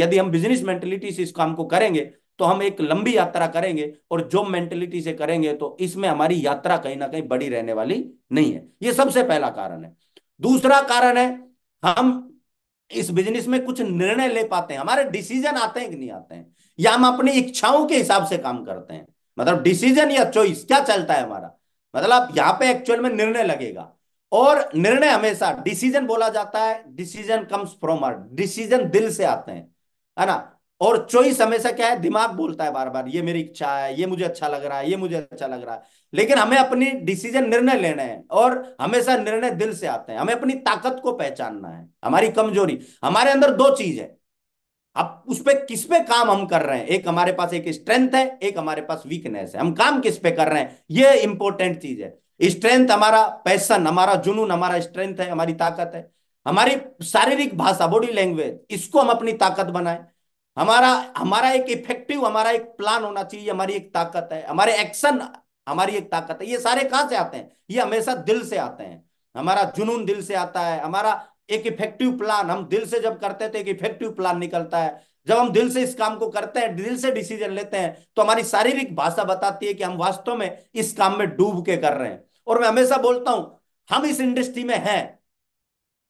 यदि हम बिजनेस मेंटेलिटी से इस काम को करेंगे तो हम एक लंबी यात्रा करेंगे और जॉब मेंटेलिटी से करेंगे तो इसमें हमारी यात्रा कहीं ना कहीं बड़ी रहने वाली नहीं है ये सबसे पहला कारण है दूसरा कारण है हम इस बिजनेस में कुछ निर्णय ले पाते हैं हमारे डिसीजन आते हैं कि नहीं आते हैं या हम अपनी इच्छाओं के हिसाब से काम करते हैं मतलब डिसीजन या चॉइस क्या चलता है हमारा मतलब यहाँ पे एक्चुअल में निर्णय लगेगा और निर्णय हमेशा डिसीजन बोला जाता है decision comes from our decision दिल से आते हैं है ना और चॉइस हमेशा क्या है दिमाग बोलता है बार बार ये मेरी इच्छा है ये मुझे अच्छा लग रहा है ये मुझे अच्छा लग रहा है लेकिन हमें अपनी डिसीजन निर्णय लेने हैं और हमेशा निर्णय दिल से आते हैं हमें अपनी ताकत को पहचानना है हमारी कमजोरी हमारे अंदर दो चीज है अब उस पर किस पे काम हम कर रहे हैं एक हमारे पास एक स्ट्रेंथ है एक हमारे पास वीकनेस है हम काम किस पे कर रहे हैं ये इंपॉर्टेंट चीज है स्ट्रेंथ हमारा पैसन हमारा जुनून हमारा स्ट्रेंथ है हमारी ताकत है हमारी शारीरिक भाषा बॉडी लैंग्वेज इसको हम अपनी ताकत बनाए हमारा हमारा एक इफेक्टिव हमारा एक प्लान होना चाहिए हमारी एक ताकत है हमारे एक्शन हमारी एक ताकत है ये सारे कहां से आते हैं ये हमेशा दिल से आते हैं हमारा जुनून दिल से आता है हमारा एक इफेक्टिव प्लान हम दिल से जब करते हैं तो एक इफेक्टिव प्लान निकलता है जब हम दिल से इस काम को करते हैं दिल से डिसीजन लेते हैं तो हमारी शारीरिक भाषा बताती है कि हम वास्तव में इस काम में डूब के कर रहे हैं और मैं हमेशा बोलता हूं हम इस इंडस्ट्री में हैं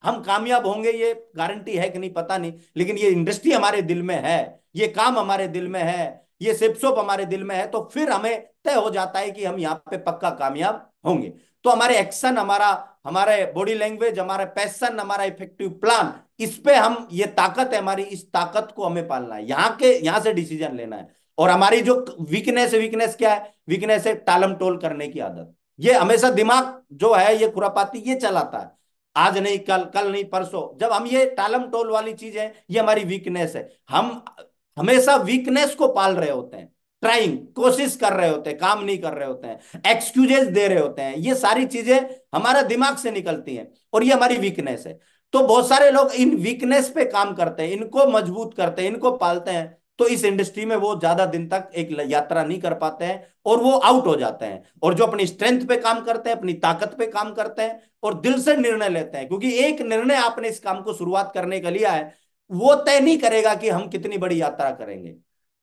हम कामयाब होंगे ये गारंटी है कि नहीं पता नहीं लेकिन ये इंडस्ट्री हमारे दिल में है ये काम हमारे दिल में है ये सिपसोप हमारे दिल में है तो फिर हमें तय हो जाता है कि हम यहाँ पे पक्का कामयाब होंगे तो हमारे एक्शन हमारा हमारे बॉडी लैंग्वेज हमारा पैसन हमारा इफेक्टिव प्लान इस पे हम ये ताकत है हमारी इस ताकत को हमें पालना है यहाँ के यहाँ से डिसीजन लेना है और हमारी जो वीकनेस है वीकनेस क्या है वीकनेस है टालम टोल करने की आदत ये हमेशा दिमाग जो है ये खुरापाती ये चलाता है आज नहीं कल कल नहीं परसों जब हम ये टालम टोल वाली चीज है ये हमारी वीकनेस है हम हमेशा वीकनेस को पाल रहे होते हैं ट्राइंग कोशिश कर रहे होते हैं काम नहीं कर रहे होते हैं एक्सक्यूजेस दे रहे होते हैं ये सारी चीजें हमारा दिमाग से निकलती हैं और ये हमारी वीकनेस है तो बहुत सारे लोग इन वीकनेस पे काम करते हैं इनको मजबूत करते हैं इनको पालते हैं तो इस इंडस्ट्री में वो ज्यादा दिन तक एक यात्रा नहीं कर पाते हैं और वो आउट हो जाते हैं और जो अपनी स्ट्रेंथ पे काम करते हैं अपनी ताकत पे काम करते हैं और दिल से निर्णय लेते हैं क्योंकि एक निर्णय आपने इस काम को शुरुआत करने का लिया है वो तय नहीं करेगा कि हम कितनी बड़ी यात्रा करेंगे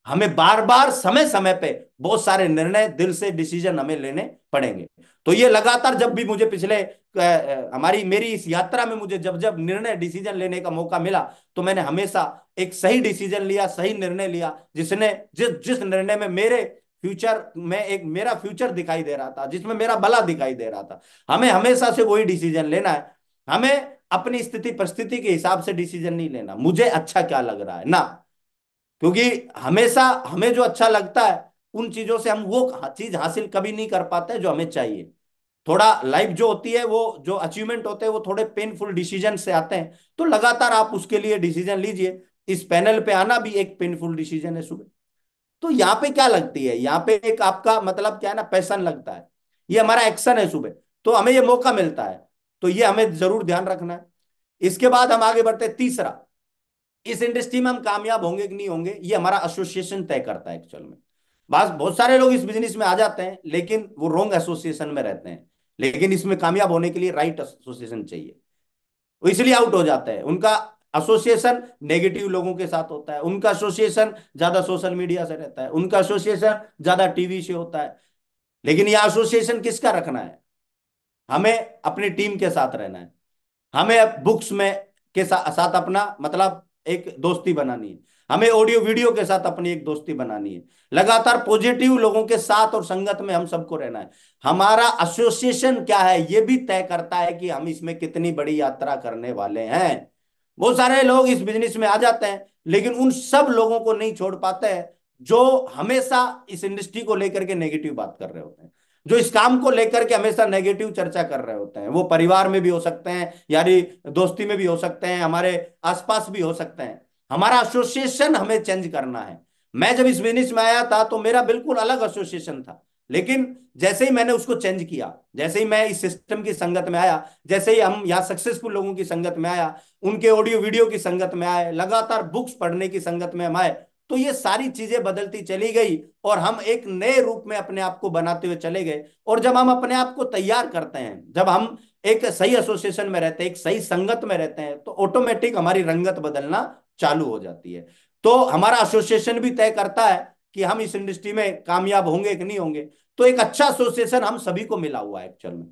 हमें बार बार समय समय पर बहुत सारे निर्णय दिल से डिसीजन हमें लेने पड़ेंगे तो ये लगातार जब भी मुझे पिछले हमारी मेरी इस यात्रा में मुझे जब जब निर्णय डिसीजन लेने का मौका मिला तो मैंने हमेशा एक सही डिसीजन लिया सही निर्णय लिया जिसने जिस जिस निर्णय में मेरे फ्यूचर में एक मेरा फ्यूचर दिखाई दे रहा था जिसमें मेरा भला दिखाई दे रहा था हमें हमेशा से वही डिसीजन लेना है हमें अपनी स्थिति परिस्थिति के हिसाब से डिसीजन नहीं लेना मुझे अच्छा क्या लग रहा है ना क्योंकि हमेशा हमें जो अच्छा लगता है उन चीजों से हम वो चीज हासिल कभी नहीं कर पाते जो हमें चाहिए थोड़ा लाइफ जो होती है वो जो अचीवमेंट होते हैं वो थोड़े पेनफुल डिसीजन से आते हैं तो लगातार आप उसके लिए डिसीजन लीजिए इस पैनल पे आना भी एक पेनफुल डिसीजन है सुबह तो यहाँ पे क्या लगती है यहाँ पे एक आपका मतलब क्या है ना पैसन लगता है ये हमारा एक्शन है सुबह तो हमें ये मौका मिलता है तो ये हमें जरूर ध्यान रखना है इसके बाद हम आगे बढ़ते तीसरा इस इंडस्ट्री में हम कामयाब होंगे कि नहीं होंगे ये हमारा एसोसिएशन तय करता है एक्चुअल में बस बहुत सारे लोग इस बिजनेस में आ जाते हैं लेकिन वो रॉन्ग एसोसिएशन में रहते हैं लेकिन इसमें कामयाब होने के लिए राइट एसोसिएशन चाहिए वो इसलिए आउट हो जाता है उनका एसोसिएशन नेगेटिव लोगों के साथ होता है उनका एसोसिएशन ज्यादा सोशल मीडिया से रहता है उनका एसोसिएशन ज्यादा टीवी से होता है लेकिन यह एसोसिएशन किसका रखना है हमें अपनी टीम के साथ रहना है हमें बुक्स में के साथ अपना मतलब एक दोस्ती बनानी है हमें ऑडियो वीडियो के साथ अपनी एक दोस्ती बनानी है लगातार पॉजिटिव लोगों के साथ और संगत में हम सबको रहना है हमारा एसोसिएशन क्या है ये भी तय करता है कि हम इसमें कितनी बड़ी यात्रा करने वाले हैं बहुत सारे लोग इस बिजनेस में आ जाते हैं लेकिन उन सब लोगों को नहीं छोड़ पाते हैं जो हमेशा इस इंडस्ट्री को लेकर के नेगेटिव बात कर रहे होते हैं जो इस काम को लेकर के हमेशा नेगेटिव चर्चा कर रहे होते हैं वो परिवार में भी हो सकते हैं यानी दोस्ती में भी हो सकते हैं हमारे आसपास भी हो सकते हैं हमारा एसोसिएशन हमें चेंज करना है मैं जब इस बिजनेस में आया था तो मेरा बिल्कुल अलग एसोसिएशन था लेकिन जैसे ही मैंने उसको चेंज किया जैसे ही मैं इस सिस्टम की संगत में आया जैसे ही हम यहाँ सक्सेसफुल लोगों की संगत में आया उनके ऑडियो वीडियो की संगत में आए लगातार बुक्स पढ़ने की संगत में हम आए तो ये सारी चीजें बदलती चली गई और हम एक नए रूप में अपने आप को बनाते हुए चले गए और जब हम अपने आप को तैयार करते हैं जब हम एक सही एसोसिएशन में रहते हैं एक सही संगत में रहते हैं तो ऑटोमेटिक हमारी रंगत बदलना चालू हो जाती है तो हमारा एसोसिएशन भी तय करता है कि हम इस इंडस्ट्री में कामयाब होंगे कि नहीं होंगे तो एक अच्छा एसोसिएशन हम सभी को मिला हुआ है एक्चुअल में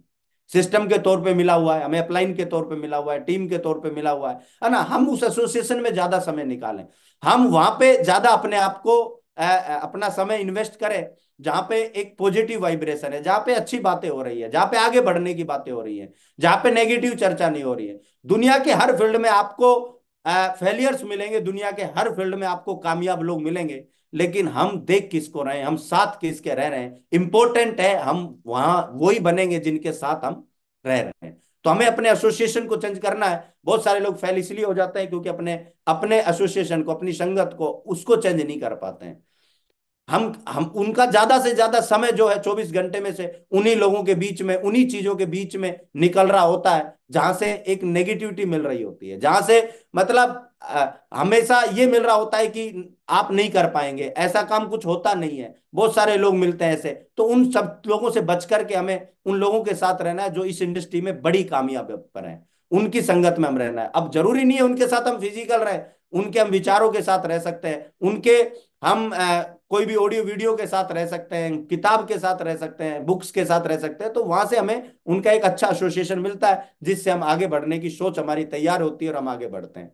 सिस्टम के तौर पे मिला हुआ है हमें अपलाइन के तौर पे मिला हुआ है टीम के तौर पे मिला हुआ है है ना हम उस एसोसिएशन में ज्यादा समय निकालें हम वहां पे ज्यादा अपने आप को अपना समय इन्वेस्ट करें जहां पे एक पॉजिटिव वाइब्रेशन है जहां पे अच्छी बातें हो रही है जहां पे आगे बढ़ने की बातें हो रही है जहां पे नेगेटिव चर्चा नहीं हो रही है दुनिया के हर फील्ड में आपको फेलियर्स मिलेंगे दुनिया के हर फील्ड में आपको कामयाब लोग मिलेंगे लेकिन हम देख किसको रहे हैं हम साथ किसके रह रहे हैं इंपॉर्टेंट है हम वहां वो ही बनेंगे जिनके साथ हम रह रहे हैं तो हमें अपने एसोसिएशन को चेंज करना है बहुत सारे लोग फेल इसलिए हो जाते हैं क्योंकि अपने अपने एसोसिएशन को अपनी संगत को उसको चेंज नहीं कर पाते हैं हम हम उनका ज्यादा से ज्यादा समय जो है 24 घंटे में से उन्हीं लोगों के बीच में उन्हीं चीजों के बीच में निकल रहा होता है जहां से एक नेगेटिविटी मिल रही होती है जहां से मतलब हमेशा ये मिल रहा होता है कि आप नहीं कर पाएंगे ऐसा काम कुछ होता नहीं है बहुत सारे लोग मिलते हैं ऐसे तो उन सब लोगों से बच करके हमें उन लोगों के साथ रहना है जो इस इंडस्ट्री में बड़ी कामयाब पर है उनकी संगत में हम रहना है अब जरूरी नहीं है उनके साथ हम फिजिकल रहे उनके हम विचारों के साथ रह सकते हैं उनके हम आ, कोई भी ऑडियो वीडियो के साथ रह सकते हैं किताब के साथ रह सकते हैं बुक्स के साथ रह सकते हैं तो वहां से हमें उनका एक अच्छा एसोसिएशन मिलता है जिससे हम आगे बढ़ने की सोच हमारी तैयार होती है और हम आगे बढ़ते हैं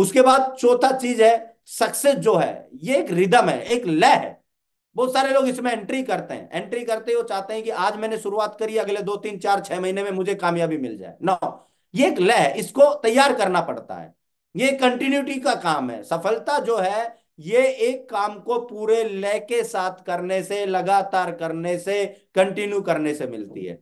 उसके बाद चौथा चीज है सक्सेस जो है ये एक रिदम है एक लय है बहुत सारे लोग इसमें एंट्री करते हैं एंट्री करते हुए चाहते हैं कि आज मैंने शुरुआत करी अगले दो तीन चार छह महीने में मुझे कामयाबी मिल जाए नो ये एक लय है इसको तैयार करना पड़ता है ये कंटिन्यूटी का काम है सफलता जो है ये एक काम को पूरे लय के साथ करने से लगातार करने से कंटिन्यू करने से मिलती है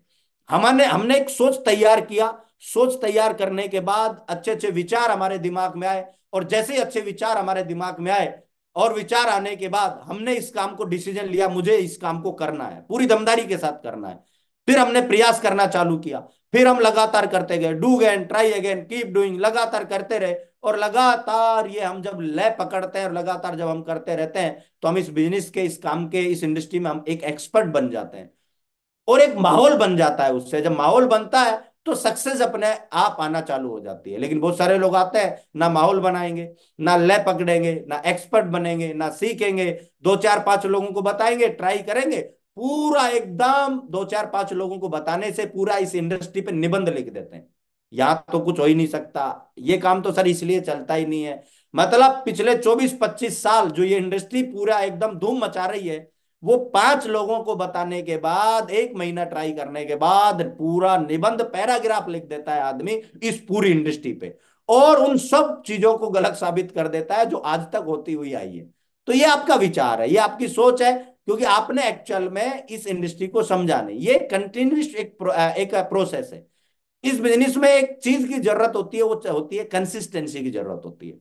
हमने हमने एक सोच तैयार किया सोच तैयार करने के बाद अच्छे अच्छे विचार हमारे दिमाग में आए और जैसे ही अच्छे विचार हमारे दिमाग में आए और विचार आने के बाद हमने इस काम को डिसीजन लिया मुझे इस काम को करना है पूरी दमदारी के साथ करना है फिर हमने प्रयास करना चालू किया फिर हम लगातार करते गए do again try again keep doing लगातार करते रहे और लगातार ये हम जब लय पकड़ते हैं और लगातार जब हम करते रहते हैं तो हम इस बिजनेस के इस काम के इस इंडस्ट्री में हम एक एक्सपर्ट बन जाते हैं और एक माहौल बन जाता है उससे जब माहौल बनता है तो सक्सेस अपने आप आना चालू हो जाती है लेकिन बहुत सारे लोग आते हैं ना माहौल बनाएंगे ना ले पकड़ेंगे ना एक्सपर्ट बनेंगे ना सीखेंगे दो चार पांच लोगों को बताएंगे ट्राई करेंगे पूरा एकदम दो चार पांच लोगों को बताने से पूरा इस इंडस्ट्री पे निबंध लिख देते हैं यहां तो कुछ हो ही नहीं सकता ये काम तो सर इसलिए चलता ही नहीं है मतलब पिछले 24-25 साल जो ये इंडस्ट्री पूरा एकदम धूम मचा रही है वो पांच लोगों को बताने के बाद एक महीना ट्राई करने के बाद पूरा निबंध पैराग्राफ लिख देता है आदमी इस पूरी इंडस्ट्री पे और उन सब चीजों को गलत साबित कर देता है जो आज तक होती हुई आई है तो ये आपका विचार है ये आपकी सोच है क्योंकि आपने एक्चुअल में इस इंडस्ट्री को समझा नहीं ये कंटिन्यूस एक प्रो, एक प्रोसेस है इस बिजनेस में एक चीज की जरूरत होती है वो होती है कंसिस्टेंसी की जरूरत होती है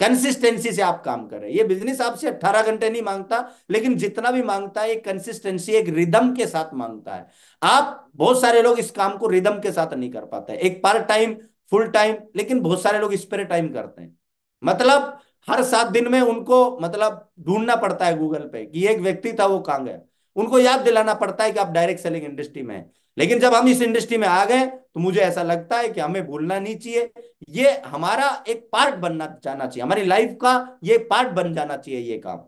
कंसिस्टेंसी से आप काम कर रहे हैं ये बिजनेस आपसे 18 घंटे नहीं मांगता लेकिन जितना भी मांगता है एक कंसिस्टेंसी एक रिदम के साथ मांगता है आप बहुत सारे लोग इस काम को रिदम के साथ नहीं कर पाते एक पार्ट टाइम फुल टाइम लेकिन बहुत सारे लोग पर टाइम करते हैं मतलब हर सात दिन में उनको मतलब ढूंढना पड़ता है गूगल पे कि एक व्यक्ति था वो कहाँ गया उनको याद दिलाना पड़ता है कि आप डायरेक्ट सेलिंग इंडस्ट्री में है लेकिन जब हम इस इंडस्ट्री में आ गए तो मुझे ऐसा लगता है कि हमें भूलना नहीं चाहिए ये हमारा एक पार्ट बनना जाना चाहिए हमारी लाइफ का ये पार्ट बन जाना चाहिए ये काम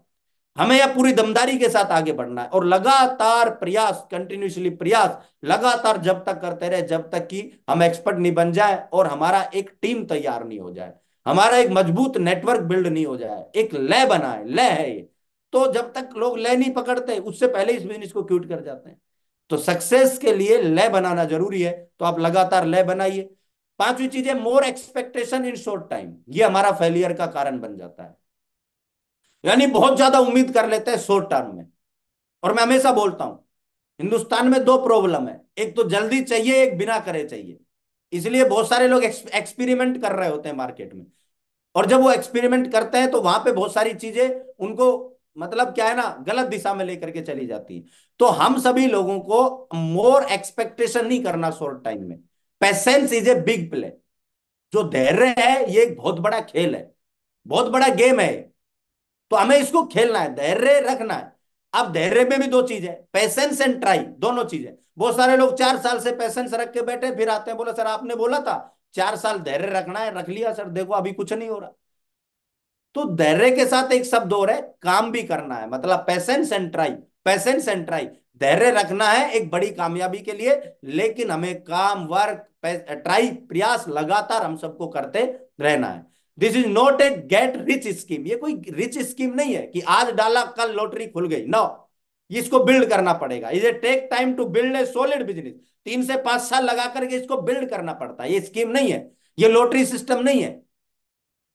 हमें यह पूरी दमदारी के साथ आगे बढ़ना है और लगातार प्रयास कंटिन्यूसली प्रयास लगातार जब तक करते रहे जब तक कि हम एक्सपर्ट नहीं बन जाए और हमारा एक टीम तैयार नहीं हो जाए हमारा एक मजबूत नेटवर्क बिल्ड नहीं हो जाए एक लय बनाए लय है ये तो जब तक लोग लय नहीं पकड़ते उससे पहले इस बिजनेस को क्यूट कर जाते हैं तो सक्सेस के लिए लय बनाना जरूरी है तो आप लगातार लय बनाइए पांचवी चीज है more expectation in short time ये हमारा फेलियर का कारण बन जाता है यानी बहुत ज्यादा उम्मीद कर लेते हैं शॉर्ट टर्म में और मैं हमेशा बोलता हूं हिंदुस्तान में दो प्रॉब्लम है एक तो जल्दी चाहिए एक बिना करे चाहिए इसलिए बहुत सारे लोग एक्सपेरिमेंट कर रहे होते हैं मार्केट में और जब वो एक्सपेरिमेंट करते हैं तो वहां पे बहुत सारी चीजें उनको मतलब क्या है ना गलत दिशा में लेकर के चली जाती है तो हम सभी लोगों को मोर एक्सपेक्टेशन नहीं करना शॉर्ट टाइम में patience is a big play जो धैर्य है ये एक बहुत बड़ा खेल है बहुत बड़ा गेम है तो हमें इसको खेलना है धैर्य रखना है अब धैर्य में भी दो चीज है पेशेंस एंड ट्राई दोनों चीज है बहुत सारे लोग चार साल से पेशेंस रख के बैठे फिर आते हैं बोला सर आपने बोला था चार साल धैर्य रखना है रख लिया सर देखो अभी कुछ नहीं हो रहा तो धैर्य के साथ एक शब्द और है काम भी करना है मतलब patience and try patience and try धैर्य रखना है एक बड़ी कामयाबी के लिए लेकिन हमें काम वर्क ट्राई प्रयास लगातार हम सबको करते रहना है this is not a get rich scheme ये कोई रिच स्कीम नहीं है कि आज डाला कल लॉटरी खुल गई नो इसको बिल्ड करना पड़ेगा is a take time to build a solid business तीन से पांच साल लगा करके इसको बिल्ड करना पड़ता है ये स्कीम नहीं है ये लॉटरी सिस्टम नहीं है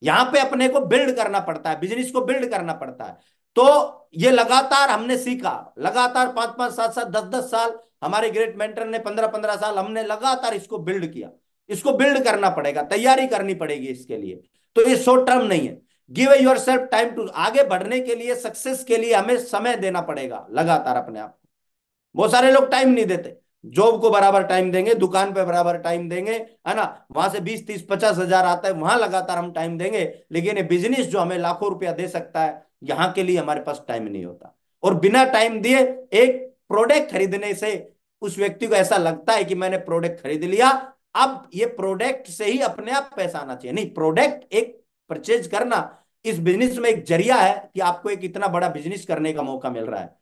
यहां पे अपने को बिल्ड करना पड़ता है बिजनेस को बिल्ड करना पड़ता है तो ये लगातार हमने सीखा लगातार पांच पांच सात सात दस दस साल हमारे ग्रेट मेंटर ने पंद्रह पंद्रह साल हमने लगातार इसको बिल्ड किया इसको बिल्ड करना पड़ेगा तैयारी करनी पड़ेगी इसके लिए तो ये शॉर्ट टर्म नहीं है give yourself time to आगे बढ़ने के लिए सक्सेस के लिए हमें समय देना पड़ेगा लगातार अपने आप बहुत सारे लोग टाइम नहीं देते जॉब को बराबर टाइम देंगे दुकान पे बराबर टाइम देंगे है ना वहां से बीस तीस पचास हजार आता है वहां लगातार हम टाइम देंगे लेकिन ये बिजनेस जो हमें लाखों रुपया दे सकता है यहाँ के लिए हमारे पास टाइम नहीं होता और बिना टाइम दिए एक प्रोडक्ट खरीदने से उस व्यक्ति को ऐसा लगता है कि मैंने प्रोडक्ट खरीद लिया अब ये प्रोडक्ट से ही अपने आप पैसा आना चाहिए नहीं प्रोडक्ट एक परचेज करना इस बिजनेस में एक जरिया है कि आपको एक इतना बड़ा बिजनेस करने का मौका मिल रहा है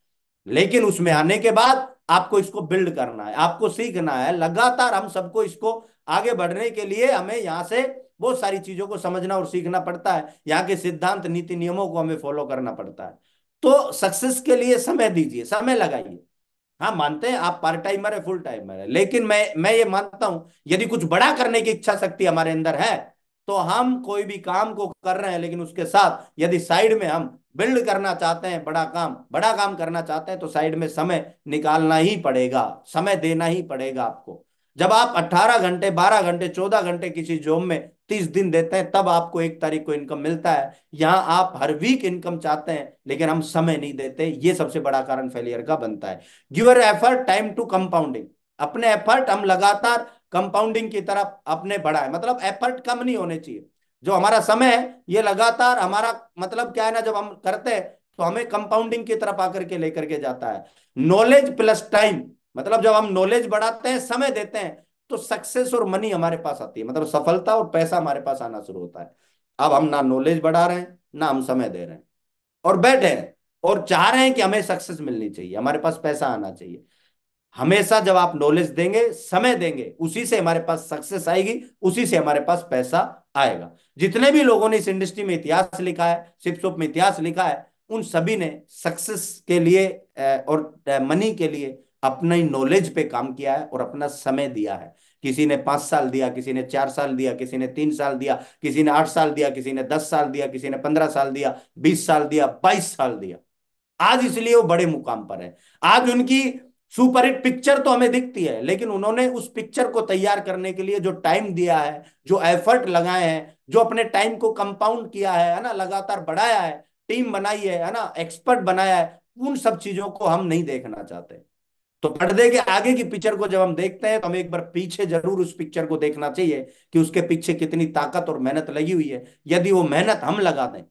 लेकिन उसमें आने के बाद आपको इसको बिल्ड करना है आपको सीखना है लगातार हम सबको इसको आगे बढ़ने के लिए हमें यहाँ से बहुत सारी चीजों को समझना और सीखना पड़ता है यहाँ के सिद्धांत नीति नियमों को हमें फॉलो करना पड़ता है तो सक्सेस के लिए समय दीजिए समय लगाइए हाँ मानते हैं आप पार्ट टाइमर है फुल टाइमर है लेकिन मैं मैं ये मानता हूं यदि कुछ बड़ा करने की इच्छा शक्ति हमारे अंदर है तो हम कोई भी काम को कर रहे हैं लेकिन उसके साथ यदि साइड में हम बिल्ड करना चाहते हैं बड़ा काम बड़ा काम करना चाहते हैं तो साइड में समय निकालना ही पड़ेगा समय देना ही पड़ेगा आपको जब आप 18 घंटे 12 घंटे 14 घंटे किसी जॉब में 30 दिन देते हैं तब आपको एक तारीख को इनकम मिलता है यहाँ आप हर वीक इनकम चाहते हैं लेकिन हम समय नहीं देते ये सबसे बड़ा कारण फेलियर का बनता है give your effort time to compounding अपने एफर्ट हम लगातार कंपाउंडिंग की तरफ अपने बढ़ाए मतलब एफर्ट कम नहीं होने चाहिए जो हमारा समय है ये लगातार हमारा मतलब क्या है ना जब हम करते हैं तो हमें कंपाउंडिंग की तरफ आकर के लेकर के जाता है नॉलेज प्लस टाइम मतलब जब हम नॉलेज बढ़ाते हैं समय देते हैं तो सक्सेस और मनी हमारे पास आती है मतलब सफलता और पैसा हमारे पास आना शुरू होता है अब हम ना नॉलेज बढ़ा रहे हैं ना हम समय दे रहे हैं और बैठे हैं और चाह रहे हैं कि हमें सक्सेस मिलनी चाहिए हमारे पास पैसा आना चाहिए हमेशा जब आप नॉलेज देंगे समय देंगे उसी से हमारे पास सक्सेस आएगी उसी से हमारे पास पैसा आएगा जितने भी लोगों ने इस इंडस्ट्री में इतिहास लिखा है शिपशॉप में इतिहास लिखा है उन सभी ने सक्सेस के लिए और मनी के लिए अपना ही नॉलेज पे काम किया है और अपना समय दिया है किसी ने पांच साल दिया किसी ने चार साल दिया किसी ने तीन साल दिया किसी ने आठ साल दिया किसी ने दस साल दिया किसी ने पंद्रह साल दिया बीस साल दिया बाईस साल दिया आज इसलिए वो बड़े मुकाम पर है आज उनकी सुपरहिट पिक्चर तो हमें दिखती है लेकिन उन्होंने उस पिक्चर को तैयार करने के लिए जो टाइम दिया है जो एफर्ट लगाए हैं जो अपने टाइम को कंपाउंड किया है है ना लगातार बढ़ाया है टीम बनाई है है ना एक्सपर्ट बनाया है उन सब चीजों को हम नहीं देखना चाहते तो पर्दे के आगे की पिक्चर को जब हम देखते हैं तो हमें एक बार पीछे जरूर उस पिक्चर को देखना चाहिए कि उसके पीछे कितनी ताकत और मेहनत लगी हुई है यदि वो मेहनत हम लगा दें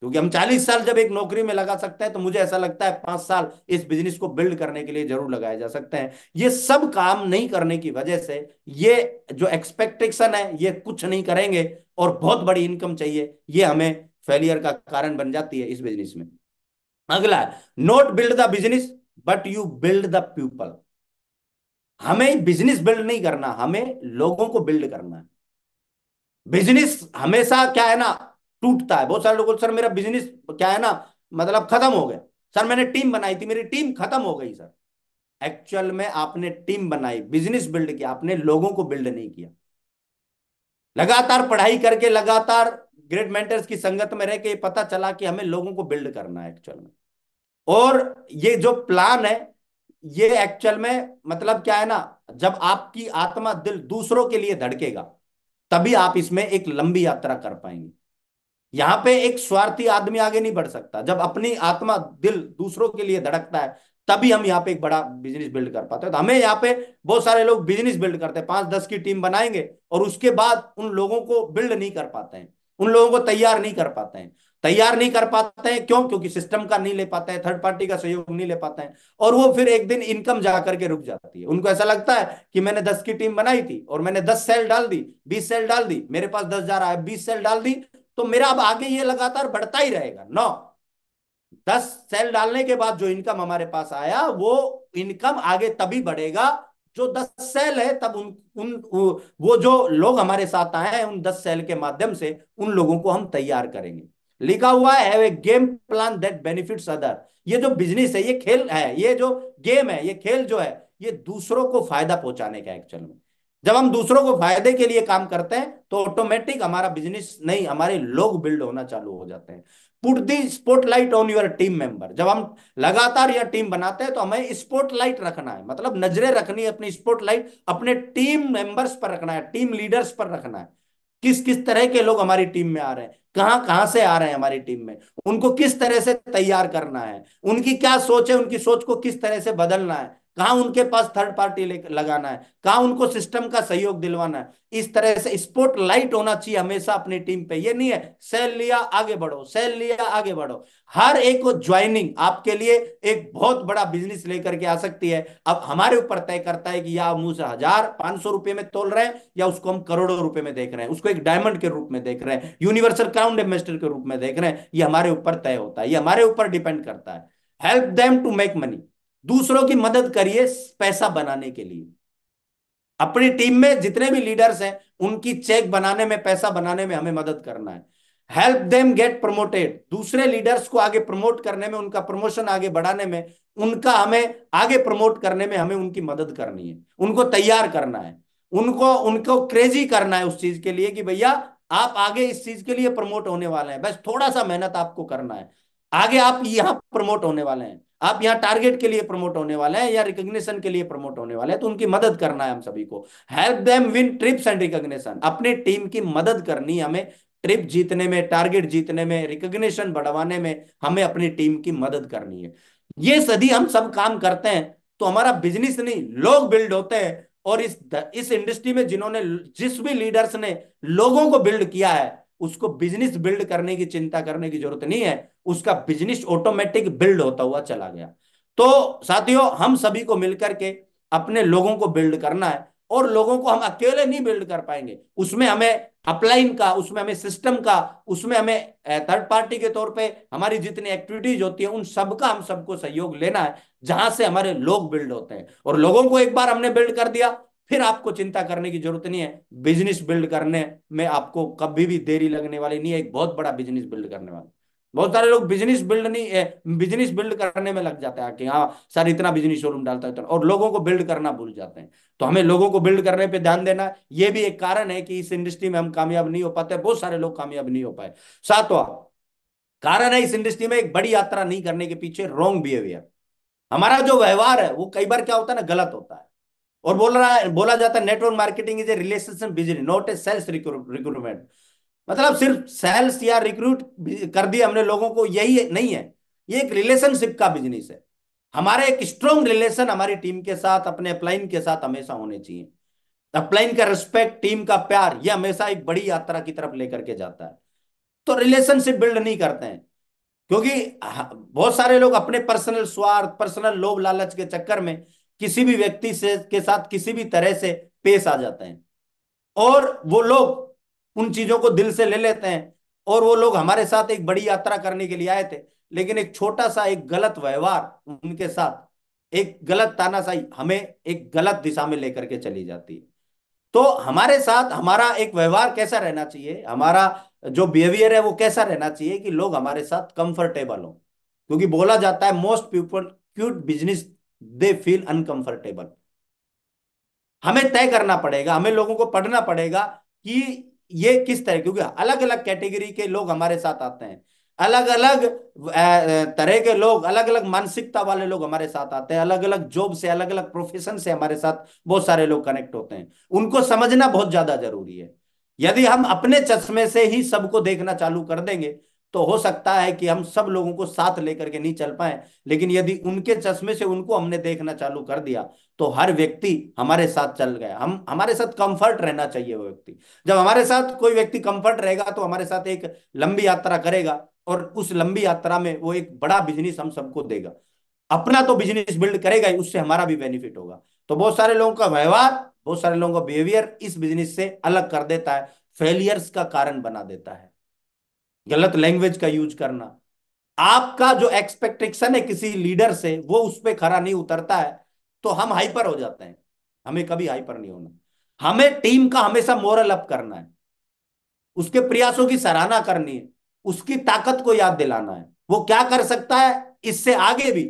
क्योंकि हम 40 साल जब एक नौकरी में लगा सकते हैं तो मुझे ऐसा लगता है पांच साल इस बिजनेस को बिल्ड करने के लिए जरूर लगाए जा सकते हैं ये सब काम नहीं करने की वजह से ये जो एक्सपेक्टेशन है ये कुछ नहीं करेंगे और बहुत बड़ी इनकम चाहिए ये हमें फेलियर का कारण बन जाती है इस बिजनेस में अगला not build the business but you build the people हमें बिजनेस बिल्ड नहीं करना हमें लोगों को बिल्ड करना है बिजनेस हमेशा क्या है ना टूटता है बहुत सारे लोग सर मेरा बिजनेस क्या है ना मतलब खत्म हो गया सर मैंने टीम बनाई थी मेरी टीम खत्म हो गई सर एक्चुअल में आपने टीम बनाई बिजनेस बिल्ड किया आपने लोगों को बिल्ड नहीं किया लगातार पढ़ाई करके लगातार ग्रेट मेंटर्स की संगत में रह के पता चला कि हमें लोगों को बिल्ड करना है एक्चुअल में और ये जो प्लान है ये एक्चुअल में मतलब क्या है ना जब आपकी आत्मा दिल दूसरों के लिए धड़केगा तभी आप इसमें एक लंबी यात्रा कर पाएंगे यहां पे एक स्वार्थी आदमी आगे नहीं बढ़ सकता जब अपनी आत्मा दिल दूसरों के लिए धड़कता है तभी हम यहाँ पे एक बड़ा बिजनेस बिल्ड कर पाते हैं तो हमें यहाँ पे बहुत सारे लोग बिजनेस बिल्ड करते हैं पांच दस की टीम बनाएंगे और उसके बाद उन लोगों को बिल्ड नहीं कर पाते हैं उन लोगों को तैयार नहीं कर पाते हैं तैयार नहीं कर पाते हैं क्यों क्योंकि सिस्टम का नहीं ले पाते हैं थर्ड पार्टी का सहयोग नहीं ले पाते हैं और वो फिर एक दिन इनकम जा करके रुक जाती है उनको ऐसा लगता है कि मैंने दस की टीम बनाई थी और मैंने दस सेल डाल दी बीस सेल डाल दी मेरे पास दस हजार आया बीस सेल डाल दी तो मेरा अब आगे ये लगातार बढ़ता ही रहेगा नौ दस सेल डालने के बाद जो इनकम हमारे पास आया वो इनकम आगे तभी बढ़ेगा जो दस सेल है तब उन उन वो जो लोग हमारे साथ आए हैं उन दस सेल के माध्यम से उन लोगों को हम तैयार करेंगे लिखा हुआ है a game plan that benefits other ये जो बिजनेस है ये खेल है ये जो गेम है ये खेल जो है ये दूसरों को फायदा पहुंचाने का एक्चुअल में जब हम दूसरों को फायदे के लिए काम करते हैं तो ऑटोमेटिक हमारा बिजनेस नहीं हमारे लोग बिल्ड होना चालू हो जाते हैं put the light on your team member जब हम लगातार यह टीम बनाते हैं तो हमें लाइट रखना है मतलब नजरें रखनी है अपनी लाइट अपने टीम मेंबर्स पर रखना है टीम लीडर्स पर रखना है किस किस तरह के लोग हमारी टीम में आ रहे हैं कहाँ कहां से आ रहे हैं हमारी टीम में उनको किस तरह से तैयार करना है उनकी क्या सोच है उनकी सोच को किस तरह से बदलना है कहा उनके पास थर्ड पार्टी लगाना है कहा उनको सिस्टम का सहयोग दिलवाना है इस तरह से स्पोर्ट लाइट होना चाहिए हमेशा अपनी टीम पे ये नहीं है सेल लिया आगे बढ़ो सेल लिया आगे बढ़ो हर एक ज्वाइनिंग आपके लिए एक बहुत बड़ा बिजनेस लेकर के आ सकती है अब हमारे ऊपर तय करता है कि या मुझसे हजार पांच सौ रुपए में तोल रहे हैं या उसको हम करोड़ों रुपए में देख रहे हैं उसको एक डायमंड के रूप में देख रहे हैं यूनिवर्सल क्राउंड एम्बेस्टर के रूप में देख रहे हैं ये हमारे ऊपर तय होता है ये हमारे ऊपर डिपेंड करता है help them to make money दूसरों की मदद करिए पैसा बनाने के लिए अपनी टीम में जितने भी लीडर्स हैं उनकी चेक बनाने में पैसा बनाने में हमें मदद करना है हेल्प देम गेट प्रमोटेड दूसरे लीडर्स को आगे प्रमोट करने में उनका प्रमोशन आगे बढ़ाने में उनका हमें आगे प्रमोट करने में हमें उनकी मदद करनी है उनको तैयार करना है उनको उनको क्रेजी करना है उस चीज के लिए कि भैया आप आगे इस चीज के लिए प्रमोट होने वाले हैं बस थोड़ा सा मेहनत आपको करना है आगे आप यहां प्रमोट होने वाले हैं आप यहाँ टारगेट के लिए प्रमोट होने वाले हैं या रिकॉग्निशन के लिए प्रमोट होने वाले हैं तो उनकी मदद करना है हम सभी को help them win trips and recognition अपने टीम की मदद करनी हमें ट्रिप जीतने में टारगेट जीतने में रिकॉग्निशन बढ़वाने में हमें अपनी टीम की मदद करनी है ये सदी हम सब काम करते हैं तो हमारा बिजनेस नहीं लोग बिल्ड होते हैं और इस इस इंडस्ट्री में जिन्होंने जिस भी लीडर्स ने लोगों को बिल्ड किया है उसको बिजनेस बिल्ड करने की चिंता करने की जरूरत नहीं है उसका बिजनेस ऑटोमेटिक बिल्ड होता हुआ चला गया तो साथियों हम सभी को मिलकर के अपने लोगों को बिल्ड करना है और लोगों को हम अकेले नहीं बिल्ड कर पाएंगे उसमें हमें अपलाइन का उसमें हमें सिस्टम का उसमें हमें थर्ड पार्टी के तौर पे हमारी जितनी एक्टिविटीज होती है उन सब का हम सबको सहयोग लेना है जहां से हमारे लोग बिल्ड होते हैं और लोगों को एक बार हमने बिल्ड कर दिया फिर आपको चिंता करने की जरूरत नहीं है बिजनेस बिल्ड करने में आपको कभी भी देरी लगने वाली नहीं है एक बहुत बड़ा बिजनेस बिल्ड करने वाला बहुत सारे लोग बिजनेस बिल्ड नहीं है बिजनेस बिल्ड करने में लग जाता है कि हाँ सर इतना बिजनेस शोरूम डालता है तो और लोगों को बिल्ड करना भूल जाते हैं तो हमें लोगों को बिल्ड करने पे ध्यान देना ये भी एक कारण है कि इस इंडस्ट्री में हम कामयाब नहीं हो पाते बहुत सारे लोग कामयाब नहीं हो पाए सातवा कारण है इस इंडस्ट्री में एक बड़ी यात्रा नहीं करने के पीछे रॉन्ग बिहेवियर हमारा जो व्यवहार है वो कई बार क्या होता है ना गलत होता है और बोल रहा है बोला जाता है network marketing is a relationship business not a sales recruitment मतलब सिर्फ सेल्स या रिक्रूट कर दिया हमने लोगों को यही है, नहीं है ये एक रिलेशनशिप का बिजनेस है हमारे एक स्ट्रॉन्ग रिलेशन हमारी टीम के साथ अपने अपलाइन के साथ हमेशा होने चाहिए अपलाइन का रिस्पेक्ट टीम का प्यार ये हमेशा एक बड़ी यात्रा की तरफ लेकर के जाता है तो रिलेशनशिप बिल्ड नहीं करते हैं क्योंकि बहुत सारे लोग अपने पर्सनल स्वार्थ पर्सनल लोभ लालच के चक्कर में किसी भी व्यक्ति से के साथ किसी भी तरह से पेश आ जाते हैं और वो लोग उन चीजों को दिल से ले लेते हैं और वो लोग हमारे साथ एक बड़ी यात्रा करने के लिए आए थे लेकिन एक छोटा सा एक गलत व्यवहार उनके साथ एक गलत तानाशाही हमें एक गलत दिशा में लेकर के चली जाती है तो हमारे साथ हमारा एक व्यवहार कैसा रहना चाहिए हमारा जो बिहेवियर है वो कैसा रहना चाहिए कि लोग हमारे साथ कंफर्टेबल हो क्योंकि बोला जाता है most people quit business they feel uncomfortable हमें तय करना पड़ेगा हमें लोगों को पढ़ना पड़ेगा कि ये किस तरह क्योंकि अलग अलग कैटेगरी के लोग हमारे साथ आते हैं अलग अलग तरह के लोग अलग अलग मानसिकता वाले लोग हमारे साथ आते हैं अलग अलग जॉब से अलग अलग प्रोफेशन से हमारे साथ बहुत सारे लोग कनेक्ट होते हैं उनको समझना बहुत ज्यादा जरूरी है यदि हम अपने चश्मे से ही सबको देखना चालू कर देंगे तो हो सकता है कि हम सब लोगों को साथ लेकर के नहीं चल पाए लेकिन यदि उनके चश्मे से उनको हमने देखना चालू कर दिया तो हर व्यक्ति हमारे साथ चल गया हम हमारे साथ कंफर्ट रहना चाहिए वो व्यक्ति जब हमारे साथ कोई व्यक्ति कंफर्ट रहेगा तो हमारे साथ एक लंबी यात्रा करेगा और उस लंबी यात्रा में वो एक बड़ा बिजनेस हम सबको देगा अपना तो बिजनेस बिल्ड करेगा ही उससे हमारा भी बेनिफिट होगा तो बहुत सारे लोगों का व्यवहार बहुत सारे लोगों का बिहेवियर इस बिजनेस से अलग कर देता है फेलियर्स का कारण बना देता है गलत लैंग्वेज का यूज करना आपका जो एक्सपेक्टेशन है किसी लीडर से वो उस पर खरा नहीं उतरता है तो हम हाइपर हो जाते हैं हमें कभी हाइपर नहीं होना हमें टीम का हमेशा मोरल अप करना है उसके प्रयासों की सराहना करनी है उसकी ताकत को याद दिलाना है वो क्या कर सकता है इससे आगे भी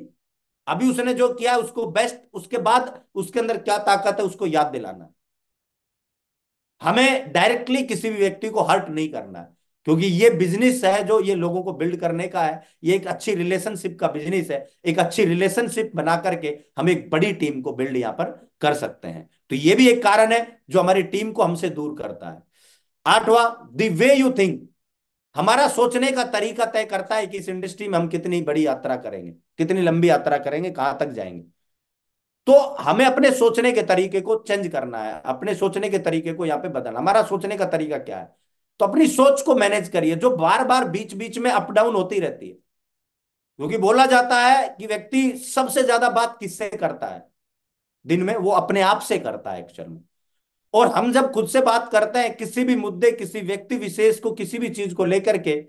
अभी उसने जो किया उसको बेस्ट उसके बाद उसके अंदर क्या ताकत है उसको याद दिलाना है हमें डायरेक्टली किसी भी व्यक्ति को हर्ट नहीं करना है क्योंकि ये बिजनेस है जो ये लोगों को बिल्ड करने का है ये एक अच्छी रिलेशनशिप का बिजनेस है एक अच्छी रिलेशनशिप बना करके हम एक बड़ी टीम को बिल्ड यहां पर कर सकते हैं तो ये भी एक कारण है जो हमारी टीम को हमसे दूर करता है आठवा द वे यू थिंक हमारा सोचने का तरीका तय करता है कि इस इंडस्ट्री में हम कितनी बड़ी यात्रा करेंगे कितनी लंबी यात्रा करेंगे कहां तक जाएंगे तो हमें अपने सोचने के तरीके को चेंज करना है अपने सोचने के तरीके को यहां पे बदलना हमारा सोचने का तरीका क्या है तो अपनी सोच को मैनेज करिए जो बार बार बीच बीच में अप डाउन होती रहती है क्योंकि बोला जाता है कि व्यक्ति सबसे ज्यादा बात किससे करता है दिन में वो अपने आप से करता है एक्चुअल में और हम जब खुद से बात करते हैं किसी भी मुद्दे किसी व्यक्ति विशेष को किसी भी चीज को लेकर के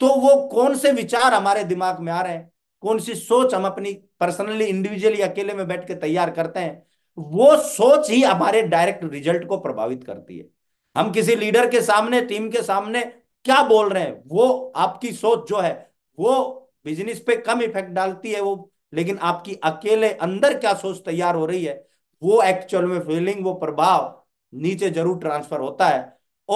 तो वो कौन से विचार हमारे दिमाग में आ रहे हैं कौन सी सोच हम अपनी पर्सनली इंडिविजुअली अकेले में बैठ के तैयार करते हैं वो सोच ही हमारे डायरेक्ट रिजल्ट को प्रभावित करती है हम किसी लीडर के सामने टीम के सामने क्या बोल रहे हैं वो आपकी सोच जो है वो बिजनेस पे कम इफेक्ट डालती है वो लेकिन आपकी अकेले अंदर क्या सोच तैयार हो रही है वो एक्चुअल में फीलिंग वो प्रभाव नीचे जरूर ट्रांसफर होता है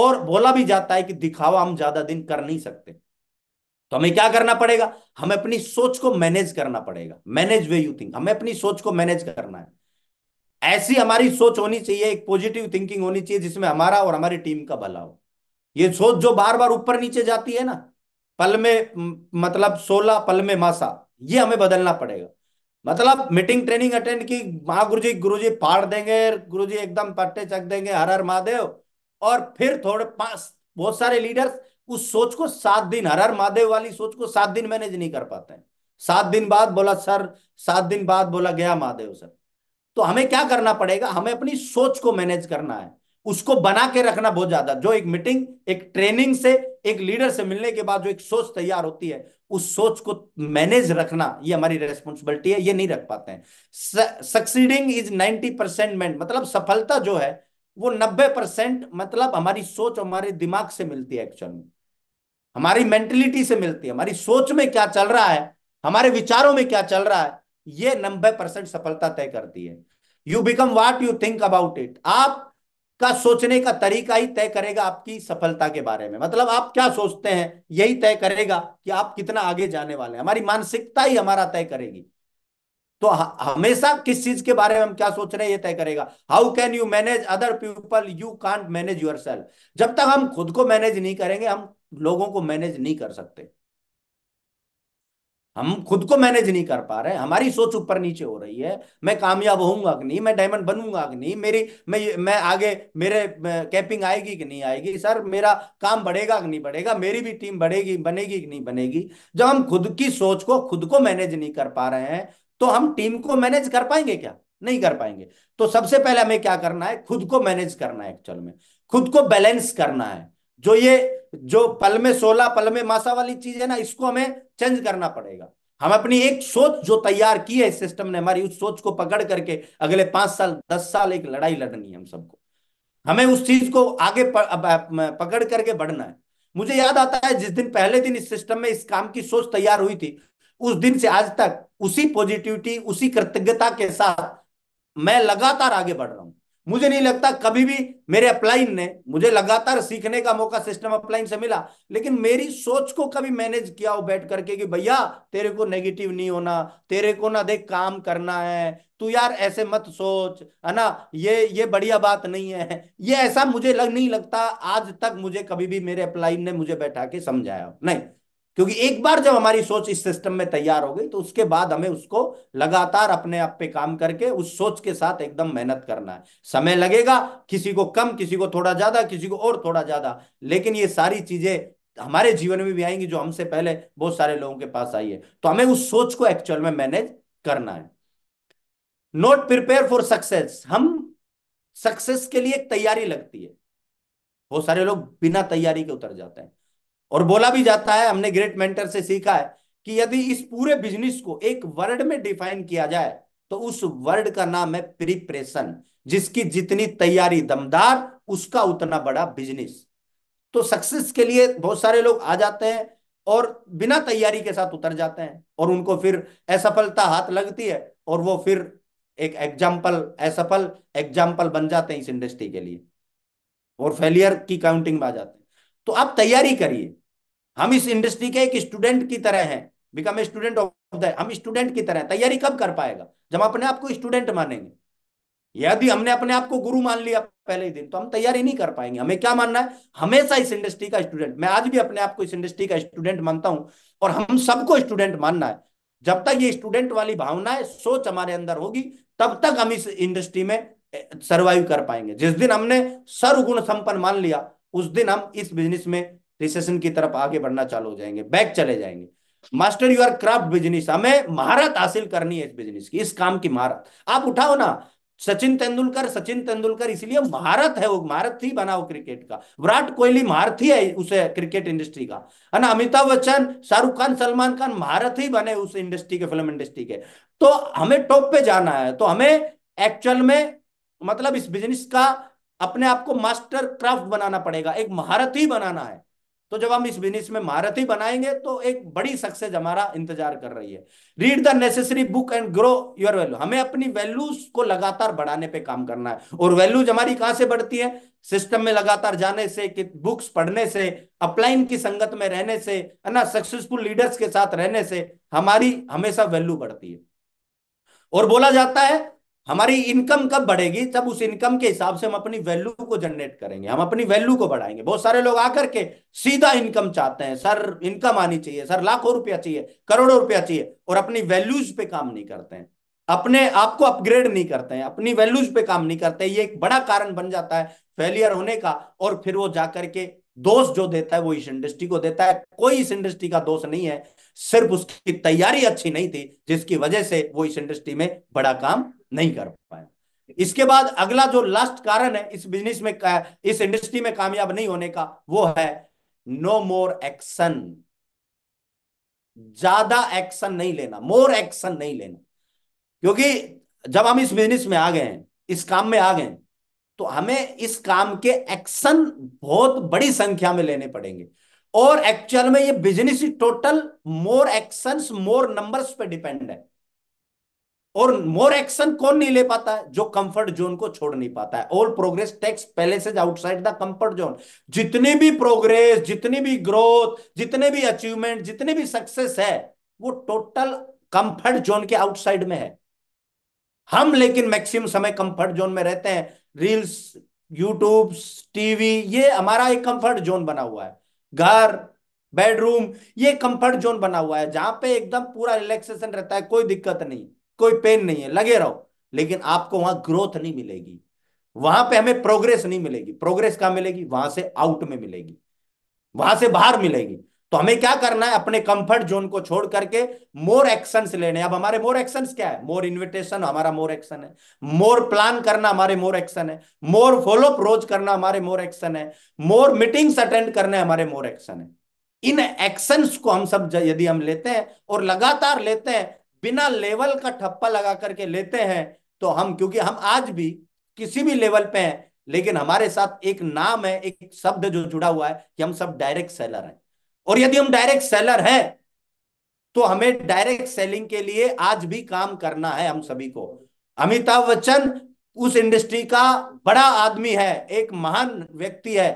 और बोला भी जाता है कि दिखावा हम ज्यादा दिन कर नहीं सकते तो हमें क्या करना पड़ेगा हमें अपनी सोच को मैनेज करना पड़ेगा मैनेज वे यू थिंक हमें अपनी सोच को मैनेज करना है ऐसी हमारी सोच होनी चाहिए एक पॉजिटिव थिंकिंग होनी चाहिए जिसमें हमारा और हमारी टीम का भला हो ये सोच जो बार बार ऊपर नीचे जाती है ना पल में मतलब सोलह पल में मासा ये हमें बदलना पड़ेगा मतलब मीटिंग ट्रेनिंग अटेंड की महा गुरु जी गुरु जी फाड़ देंगे गुरु जी एकदम पट्टे चक देंगे हर हर महादेव और फिर थोड़े पास बहुत सारे लीडर्स उस सोच को सात दिन हर हर महादेव वाली सोच को सात दिन मैनेज नहीं कर पाते सात दिन बाद बोला सर सात दिन बाद बोला गया महादेव सर तो हमें क्या करना पड़ेगा हमें अपनी सोच को मैनेज करना है उसको बना के रखना बहुत ज्यादा जो एक मीटिंग एक ट्रेनिंग से एक लीडर से मिलने के बाद जो एक सोच तैयार होती है उस सोच को मैनेज रखना ये हमारी रेस्पॉन्सिबिलिटी है ये नहीं रख पाते हैं सक्सीडिंग इज नाइनटी परसेंट मैं मतलब सफलता जो है वो नब्बे परसेंट मतलब हमारी सोच हमारे दिमाग से मिलती है एक्चुअल में हमारी मेंटेलिटी से मिलती है हमारी सोच में क्या चल रहा है हमारे विचारों में क्या चल रहा है ये नब्बे परसेंट सफलता तय करती है you become what you think about it आप का सोचने का तरीका ही तय करेगा आपकी सफलता के बारे में मतलब आप क्या सोचते हैं यही तय करेगा कि आप कितना आगे जाने वाले हैं हमारी मानसिकता ही हमारा तय करेगी तो हमेशा किस चीज के बारे में हम क्या सोच रहे हैं ये तय करेगा how can you manage other people you can't manage your जब तक हम खुद को मैनेज नहीं करेंगे हम लोगों को मैनेज नहीं कर सकते हम खुद को मैनेज नहीं कर पा रहे हमारी सोच ऊपर नीचे हो रही है मैं कामयाब होऊंगा कि नहीं मैं डायमंड बनूंगा कि नहीं मेरी मैं मैं आगे मेरे कैपिंग आएगी कि नहीं आएगी सर मेरा काम बढ़ेगा कि नहीं बढ़ेगा मेरी भी टीम बढ़ेगी बनेगी कि नहीं बनेगी जब हम खुद की सोच को खुद को मैनेज नहीं कर पा रहे हैं तो हम टीम को मैनेज कर पाएंगे क्या नहीं कर पाएंगे तो सबसे पहले हमें क्या करना है खुद को मैनेज करना है एक्चुअल में खुद को बैलेंस करना है जो ये जो पल में सोलह पल में मासा वाली चीज है ना इसको हमें चेंज करना पड़ेगा हम अपनी एक सोच जो तैयार की है सिस्टम ने हमारी उस सोच को पकड़ करके अगले पांच साल दस साल एक लड़ाई लड़नी है हम सबको हमें उस चीज को आगे पकड़ करके बढ़ना है मुझे याद आता है जिस दिन पहले दिन इस सिस्टम में इस काम की सोच तैयार हुई थी उस दिन से आज तक उसी पॉजिटिविटी उसी कृतज्ञता के साथ मैं लगातार आगे बढ़ रहा हूं मुझे नहीं लगता कभी भी मेरे अपलाइन ने मुझे लगातार सीखने का मौका सिस्टम अपलाइन से मिला लेकिन मेरी सोच को कभी मैनेज किया हो बैठ करके कि भैया तेरे को नेगेटिव नहीं होना तेरे को ना देख काम करना है तू यार ऐसे मत सोच है ना ये ये बढ़िया बात नहीं है ये ऐसा मुझे लग नहीं लगता आज तक मुझे कभी भी मेरे अपलाइन ने मुझे बैठा के समझाया नहीं क्योंकि एक बार जब हमारी सोच इस सिस्टम में तैयार हो गई तो उसके बाद हमें उसको लगातार अपने आप पे काम करके उस सोच के साथ एकदम मेहनत करना है समय लगेगा किसी को कम किसी को थोड़ा ज्यादा किसी को और थोड़ा ज्यादा लेकिन ये सारी चीजें हमारे जीवन में भी आएंगी जो हमसे पहले बहुत सारे लोगों के पास आई है तो हमें उस सोच को एक्चुअल में मैनेज करना है नोट प्रिपेयर फॉर सक्सेस हम सक्सेस के लिए एक तैयारी लगती है बहुत सारे लोग बिना तैयारी के उतर जाते हैं और बोला भी जाता है हमने ग्रेट मेंटर से सीखा है कि यदि इस पूरे बिजनेस को एक वर्ड में डिफाइन किया जाए तो उस वर्ड का नाम है प्रिपरेशन जिसकी जितनी तैयारी दमदार उसका उतना बड़ा बिजनेस तो सक्सेस के लिए बहुत सारे लोग आ जाते हैं और बिना तैयारी के साथ उतर जाते हैं और उनको फिर असफलता हाथ लगती है और वो फिर एक एग्जाम्पल असफल एग्जाम्पल बन जाते हैं इस इंडस्ट्री के लिए और फेलियर की काउंटिंग में आ जाते हैं तो आप तैयारी करिए हम इस इंडस्ट्री के एक स्टूडेंट की तरह हैं become a student of the हम स्टूडेंट की तरह तैयारी कब कर पाएगा जब अपने आप को स्टूडेंट मानेंगे यदि हमने अपने आप को गुरु मान लिया पहले ही दिन तो हम तैयारी नहीं कर पाएंगे हमें क्या मानना है हमेशा इस इंडस्ट्री का स्टूडेंट मैं आज भी अपने आप को इस इंडस्ट्री का स्टूडेंट मानता हूं और हम सबको स्टूडेंट मानना है जब तक ये स्टूडेंट वाली भावना है सोच हमारे अंदर होगी तब तक हम इस इंडस्ट्री में सर्वाइव कर पाएंगे जिस दिन हमने सर्वगुण संपन्न मान लिया उस दिन हम इस बिजनेस में रिसेशन की तरफ आगे बढ़ना चालू हो जाएंगे बैक चले जाएंगे मास्टर आर क्राफ्ट बिजनेस हमें महारत हासिल करनी है इस बिजनेस की इस काम की महारत आप उठाओ ना सचिन तेंदुलकर सचिन तेंदुलकर इसलिए महारत है वो महारत ही बना वो क्रिकेट का विराट कोहली महारत ही है उसे क्रिकेट इंडस्ट्री का है ना अमिताभ बच्चन शाहरुख खान सलमान खान महारत ही बने उस इंडस्ट्री के फिल्म इंडस्ट्री के तो हमें टॉप पे जाना है तो हमें एक्चुअल में मतलब इस बिजनेस का अपने आप को मास्टर क्राफ्ट बनाना पड़ेगा एक महारत ही बनाना है तो जब हम इस बिजनेस में महारत ही बनाएंगे तो एक बड़ी सक्सेस हमारा इंतजार कर रही है read the necessary book and grow your value हमें अपनी वैल्यूज को लगातार बढ़ाने पे काम करना है और वैल्यूज हमारी कहां से बढ़ती है सिस्टम में लगातार जाने से कि बुक्स पढ़ने से अपलाइन की संगत में रहने से है ना सक्सेसफुल लीडर्स के साथ रहने से हमारी हमेशा वैल्यू बढ़ती है और बोला जाता है हमारी इनकम कब बढ़ेगी तब उस इनकम के हिसाब से हम अपनी वैल्यू को जनरेट करेंगे हम अपनी वैल्यू को बढ़ाएंगे बहुत सारे लोग आकर के सीधा इनकम चाहते हैं सर इनकम आनी चाहिए सर लाखों रुपया चाहिए करोड़ों रुपया चाहिए और अपनी वैल्यूज पे काम नहीं करते हैं अपने आप को अपग्रेड नहीं करते हैं अपनी वैल्यूज पे काम नहीं करते ये एक बड़ा कारण बन जाता है फेलियर होने का और फिर वो जाकर के दोष जो देता है वो इस इंडस्ट्री को देता है कोई इस इंडस्ट्री का दोष नहीं है सिर्फ उसकी तैयारी अच्छी नहीं थी जिसकी वजह से वो इस इंडस्ट्री में बड़ा काम नहीं कर पाया इसके बाद अगला जो लास्ट कारण है इस बिजनेस में इस इंडस्ट्री में कामयाब नहीं होने का वो है नो मोर एक्शन ज्यादा एक्शन नहीं लेना मोर एक्शन नहीं लेना क्योंकि जब हम इस बिजनेस में आ गए हैं इस काम में आ गए हैं तो हमें इस काम के एक्शन बहुत बड़ी संख्या में लेने पड़ेंगे और एक्चुअल में ये business total more action more numbers पे डिपेंड है और मोर एक्शन कौन नहीं ले पाता है जो कंफर्ट जोन को छोड़ नहीं पाता है ऑल प्रोग्रेस टेक्स पहले से आउटसाइड द कंफर्ट जोन जितनी भी प्रोग्रेस जितनी भी ग्रोथ जितने भी अचीवमेंट जितने भी सक्सेस है वो टोटल कंफर्ट जोन के आउटसाइड में है हम लेकिन मैक्सिमम समय कंफर्ट जोन में रहते हैं रील्स यूट्यूब टीवी ये हमारा एक कंफर्ट जोन बना हुआ है घर बेडरूम ये कंफर्ट जोन बना हुआ है जहां पे एकदम पूरा रिलैक्सेशन रहता है कोई दिक्कत नहीं कोई पेन नहीं है लगे रहो लेकिन आपको वहां ग्रोथ नहीं मिलेगी वहां पे हमें प्रोग्रेस नहीं मिलेगी प्रोग्रेस कहां मिलेगी वहां से आउट में मिलेगी वहां से बाहर मिलेगी तो हमें क्या करना है अपने कंफर्ट जोन को छोड़ करके मोर एक्शन लेने अब हमारे मोर एक्शन क्या है मोर इन्विटेशन हमारा मोर एक्शन है मोर प्लान करना हमारे मोर एक्शन है मोर फॉलोअप रोज करना हमारे मोर एक्शन है मोर मीटिंग्स अटेंड करने हमारे मोर एक्शन है इन एक्शंस को हम सब यदि हम लेते हैं और लगातार लेते हैं बिना लेवल का ठप्पा लगा करके लेते हैं तो हम क्योंकि हम आज भी किसी भी लेवल पे हैं लेकिन हमारे साथ एक नाम है एक शब्द जो जुड़ा हुआ है कि हम सब डायरेक्ट सेलर हैं और यदि हम डायरेक्ट सेलर हैं तो हमें डायरेक्ट सेलिंग के लिए आज भी काम करना है हम सभी को अमिताभ बच्चन उस इंडस्ट्री का बड़ा आदमी है एक महान व्यक्ति है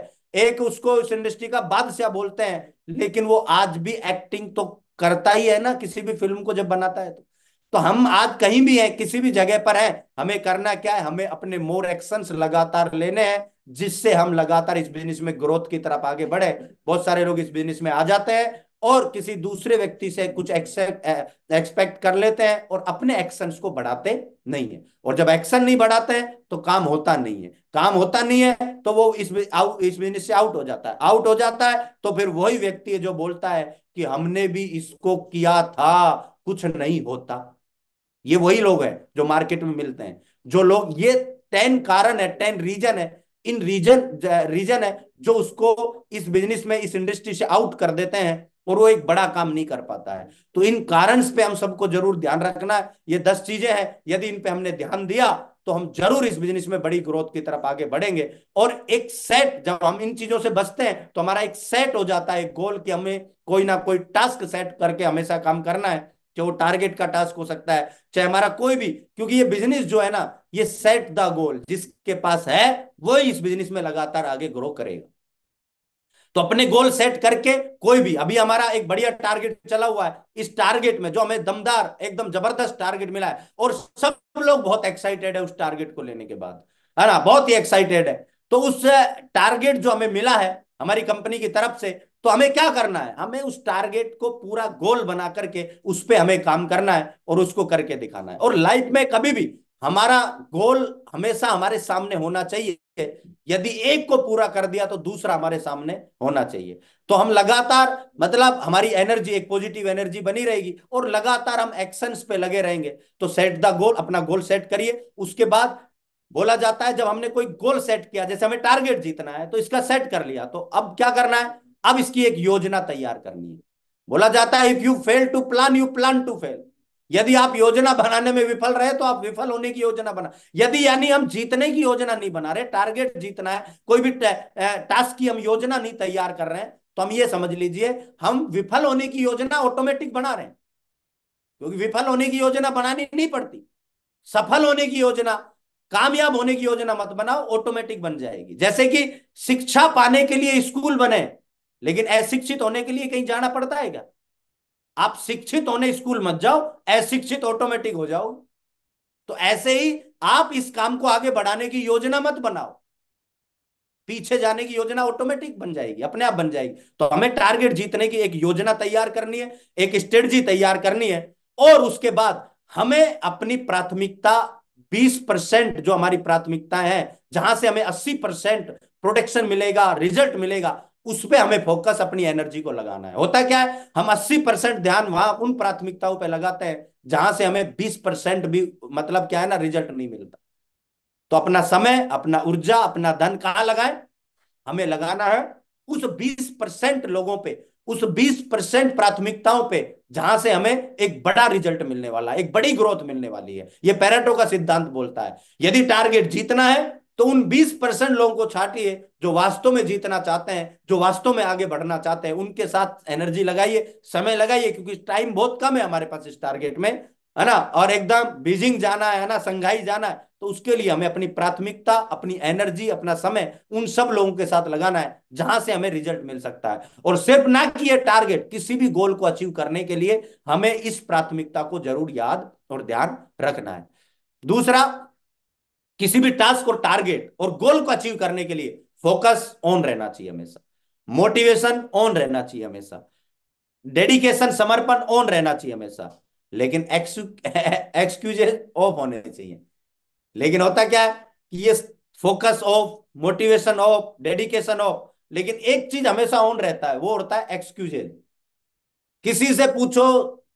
एक उसको उस इंडस्ट्री का बादशाह बोलते हैं लेकिन वो आज भी एक्टिंग तो करता ही है ना किसी भी फिल्म को जब बनाता है तो तो हम आज कहीं भी हैं किसी भी जगह पर हैं हमें करना क्या है हमें अपने मोर एक्शंस लगातार लेने हैं जिससे हम लगातार इस बिजनेस में ग्रोथ की तरफ आगे बढ़े बहुत सारे लोग इस बिजनेस में आ जाते हैं और किसी दूसरे व्यक्ति से कुछ एक्सपेक्ट कर लेते हैं और अपने एक्शंस को बढ़ाते नहीं है और जब एक्शन नहीं बढ़ाते हैं तो काम होता नहीं है काम होता नहीं है तो वो इस आउट इस बिजनेस से आउट हो जाता है आउट हो जाता है तो फिर वही व्यक्ति है जो बोलता है कि हमने भी इसको किया था कुछ नहीं होता ये वही लोग हैं जो मार्केट में मिलते हैं जो लोग ये टेन कारण है टेन रीजन है इन रीजन रीजन है जो उसको इस बिजनेस में इस इंडस्ट्री से आउट कर देते हैं और वो एक बड़ा काम नहीं कर पाता है तो इन कारण पे हम सबको जरूर ध्यान रखना है ये दस चीजें हैं यदि इन पे हमने ध्यान दिया तो हम जरूर इस बिजनेस में बड़ी ग्रोथ की तरफ आगे बढ़ेंगे और एक सेट जब हम इन चीजों से बचते हैं तो हमारा एक सेट हो जाता है गोल कि हमें कोई ना कोई टास्क सेट करके हमेशा काम करना है चाहे वो टारगेट का टास्क हो सकता है चाहे हमारा कोई भी क्योंकि ये बिजनेस जो है ना ये सेट द गोल जिसके पास है वो इस बिजनेस में लगातार आगे ग्रो करेगा तो अपने गोल सेट करके कोई भी अभी हमारा एक बढ़िया टारगेट चला हुआ है इस टारगेट में जो हमें दमदार एकदम जबरदस्त टारगेट मिला है और सब लोग बहुत एक्साइटेड है उस टारगेट को लेने के बाद है ना बहुत ही एक्साइटेड है तो उस टारगेट जो हमें मिला है हमारी कंपनी की तरफ से तो हमें क्या करना है हमें उस टारगेट को पूरा गोल बना करके उस पर हमें काम करना है और उसको करके दिखाना है और लाइफ में कभी भी हमारा गोल हमेशा हमारे सामने होना चाहिए यदि एक को पूरा कर दिया तो दूसरा हमारे सामने होना चाहिए तो हम लगातार मतलब हमारी एनर्जी एक पॉजिटिव एनर्जी बनी रहेगी और लगातार हम एक्शन पे लगे रहेंगे तो सेट द गोल अपना गोल सेट करिए उसके बाद बोला जाता है जब हमने कोई गोल सेट किया जैसे हमें टारगेट जीतना है तो इसका सेट कर लिया तो अब क्या करना है अब इसकी एक योजना तैयार करनी है बोला जाता है if you fail to plan you plan to fail यदि आप योजना बनाने में विफल रहे तो आप विफल होने की योजना बना यदि यानी हम जीतने की योजना नहीं बना रहे टारगेट जीतना है कोई भी टास्क की हम योजना नहीं तैयार कर रहे हैं तो हम ये समझ लीजिए हम विफल होने की योजना ऑटोमेटिक बना रहे हैं क्योंकि विफल होने की योजना बनानी नहीं पड़ती सफल होने की योजना कामयाब होने की योजना मत बनाओ ऑटोमेटिक बन जाएगी जैसे कि शिक्षा पाने के लिए स्कूल बने लेकिन अशिक्षित होने के लिए कहीं जाना पड़ता है क्या आप शिक्षित होने स्कूल मत जाओ अशिक्षित ऑटोमेटिक हो जाओ तो ऐसे ही आप इस काम को आगे बढ़ाने की योजना मत बनाओ पीछे जाने की योजना ऑटोमेटिक बन जाएगी अपने आप बन जाएगी तो हमें टारगेट जीतने की एक योजना तैयार करनी है एक स्ट्रेटजी तैयार करनी है और उसके बाद हमें अपनी प्राथमिकता 20 परसेंट जो हमारी प्राथमिकता है जहां से हमें 80 परसेंट प्रोटेक्शन मिलेगा रिजल्ट मिलेगा उस पर हमें फोकस अपनी एनर्जी को लगाना है होता क्या है हम 80 परसेंट ध्यान वहां उन प्राथमिकताओं पे लगाते हैं जहां से हमें 20 परसेंट भी मतलब क्या है ना रिजल्ट नहीं मिलता तो अपना समय अपना ऊर्जा अपना धन कहाँ लगाए हमें लगाना है उस 20 परसेंट लोगों पे उस 20 परसेंट प्राथमिकताओं पे जहां से हमें एक बड़ा रिजल्ट मिलने वाला है एक बड़ी ग्रोथ मिलने वाली है यह पैरेटो का सिद्धांत बोलता है यदि टारगेट जीतना है तो उन 20 परसेंट लोगों को छाटिए जो वास्तव में जीतना चाहते हैं जो वास्तव में आगे बढ़ना चाहते हैं उनके साथ एनर्जी लगाइए समय लगाइए क्योंकि टाइम बहुत कम है हमारे पास इस टारगेट में है ना और एकदम बीजिंग जाना है ना संघाई जाना है तो उसके लिए हमें अपनी प्राथमिकता अपनी एनर्जी अपना समय उन सब लोगों के साथ लगाना है जहां से हमें रिजल्ट मिल सकता है और सिर्फ ना कि ये टारगेट किसी भी गोल को अचीव करने के लिए हमें इस प्राथमिकता को जरूर याद और ध्यान रखना है दूसरा किसी भी टास्क और टारगेट और गोल को अचीव करने के लिए फोकस ऑन रहना चाहिए हमेशा मोटिवेशन ऑन रहना चाहिए हमेशा डेडिकेशन समर्पण ऑन रहना चाहिए हमेशा लेकिन एक्सक्यूजेस ऑफ <laughs> होने चाहिए लेकिन होता क्या है कि ये focus of motivation of dedication of लेकिन एक चीज हमेशा ऑन रहता है वो होता है एक्सक्यूजेस किसी से पूछो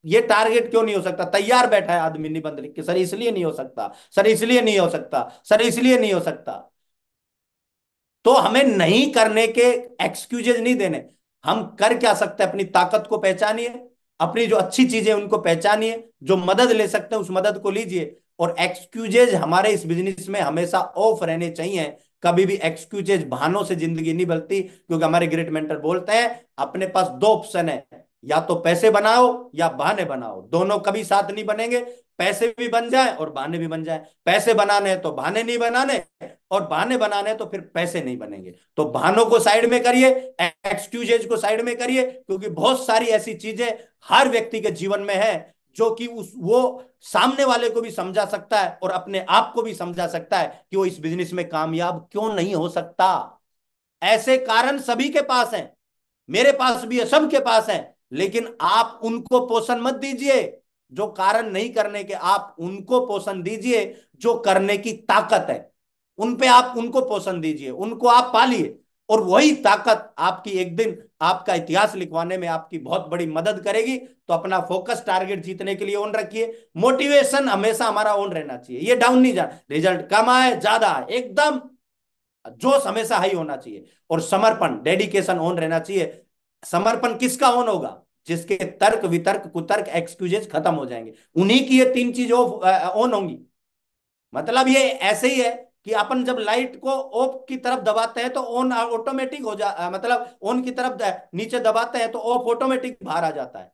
ये टारगेट क्यों नहीं हो सकता तैयार बैठा है आदमी निबंध लिख के सर इसलिए नहीं हो सकता सर इसलिए नहीं हो सकता सर इसलिए नहीं हो सकता तो हमें नहीं करने के एक्सक्यूजेज नहीं देने हम कर क्या सकते हैं अपनी ताकत को पहचानिए अपनी जो अच्छी चीजें उनको पहचानिए जो मदद ले सकते हैं उस मदद को लीजिए और एक्सक्यूजेज हमारे इस बिजनेस में हमेशा ऑफ रहने चाहिए कभी भी एक्सक्यूजेज भानों से जिंदगी नहीं बलती क्योंकि हमारे ग्रेट मेंटर बोलते हैं अपने पास दो ऑप्शन है या तो पैसे बनाओ या बहाने बनाओ दोनों कभी साथ नहीं बनेंगे पैसे भी बन जाए और बहाने भी बन जाए पैसे बनाने तो बहाने नहीं बनाने और बहाने बनाने तो फिर पैसे नहीं बनेंगे तो बहानों को साइड में करिए एक्सक्यूजेज को साइड में करिए क्योंकि बहुत सारी ऐसी चीजें हर व्यक्ति के जीवन में है जो कि उस वो सामने वाले को भी समझा सकता है और अपने आप को भी समझा सकता है कि वो इस बिजनेस में कामयाब क्यों नहीं हो सकता ऐसे कारण सभी के पास हैं मेरे पास भी है सबके पास है लेकिन आप उनको पोषण मत दीजिए जो कारण नहीं करने के आप उनको पोषण दीजिए जो करने की ताकत है उन पे आप उनको पोषण दीजिए उनको आप पालिए और वही ताकत आपकी एक दिन आपका इतिहास लिखवाने में आपकी बहुत बड़ी मदद करेगी तो अपना फोकस टारगेट जीतने के लिए ऑन रखिए मोटिवेशन हमेशा हमारा ऑन रहना चाहिए ये डाउन नहीं जाना रिजल्ट कम आए ज्यादा आए एकदम जोश हमेशा हाई होना चाहिए और समर्पण डेडिकेशन ऑन रहना चाहिए समर्पण किसका ऑन होगा जिसके तर्क वितर्क कुतर्क एक्सक्यूजेस खत्म हो जाएंगे उन्हीं की ये तीन चीज ऑन होंगी मतलब ये ऐसे ही है कि अपन जब लाइट को ऑफ की तरफ दबाते हैं तो ऑन ऑटोमेटिक हो जा मतलब ऑन की तरफ नीचे दबाते हैं तो ऑफ ऑटोमेटिक बाहर आ जाता है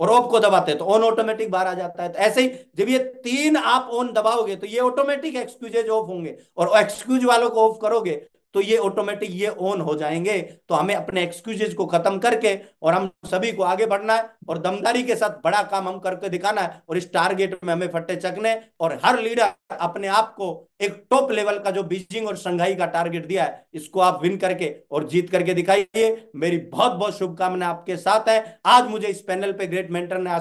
और ऑफ को दबाते हैं तो ऑन ऑटोमेटिक बाहर आ जाता है तो ऐसे ही जब ये तीन आप ऑन दबाओगे तो ये ऑटोमेटिक एक्सक्यूजेज ऑफ होंगे और एक्सक्यूज वालों को ऑफ करोगे तो ये ऑटोमेटिक ये ऑन हो जाएंगे तो हमें अपने एक्सक्यूजेज को खत्म करके और हम सभी को आगे बढ़ना है और दमदारी के साथ बड़ा काम हम करके दिखाना है और इस टारगेट में हमें फट्टे चकने और हर लीडर अपने आप को एक टॉप लेवल का जो बीजिंग और संघाई का टारगेट दिया है इसको आप विन करके और जीत करके दिखाइए मेरी बहुत बहुत शुभकामनाएं आपके साथ है आज मुझे इस पैनल पे ग्रेट मेंटर ने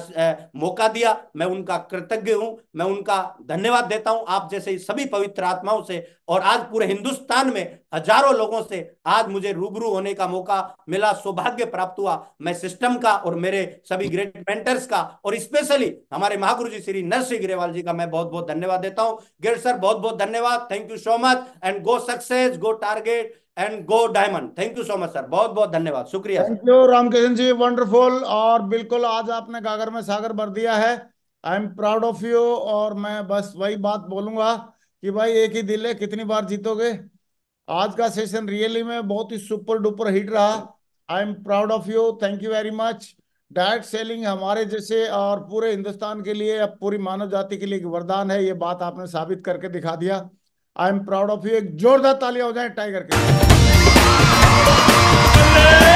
मौका दिया मैं उनका कृतज्ञ हूं मैं उनका धन्यवाद देता हूं आप जैसे सभी पवित्र आत्माओं से और आज पूरे हिंदुस्तान में हजारों लोगों से आज मुझे रूबरू होने का मौका मिला सौभाग्य प्राप्त हुआ मैं सिस्टम का और मेरे सभी ग्रेट मेंटर्स का और स्पेशली हमारे महागुरु जी श्री नरसिंह ग्रेवाल जी का मैं बहुत बहुत धन्यवाद देता हूँ ग्रेट सर बहुत बहुत धन्यवाद thank you so much and go success go target and go diamond thank you so much sir बहुत बहुत धन्यवाद शुक्रिया thank you Ramkishan ji wonderful और बिल्कुल आज आपने गागर में सागर भर दिया है I am proud of you और मैं बस वही बात बोलूंगा कि भाई एक ही दिल है कितनी बार जीतोगे आज का सेशन रियली में बहुत ही सुपर डुपर हिट रहा I am proud of you thank you very much direct selling हमारे जैसे और पूरे हिंदुस्तान के लिए अब पूरी मानव जाति के लिए एक वरदान है ये बात आपने साबित करके दिखा दिया I am proud of you एक जोरदार तालियां हो जाए टाइगर के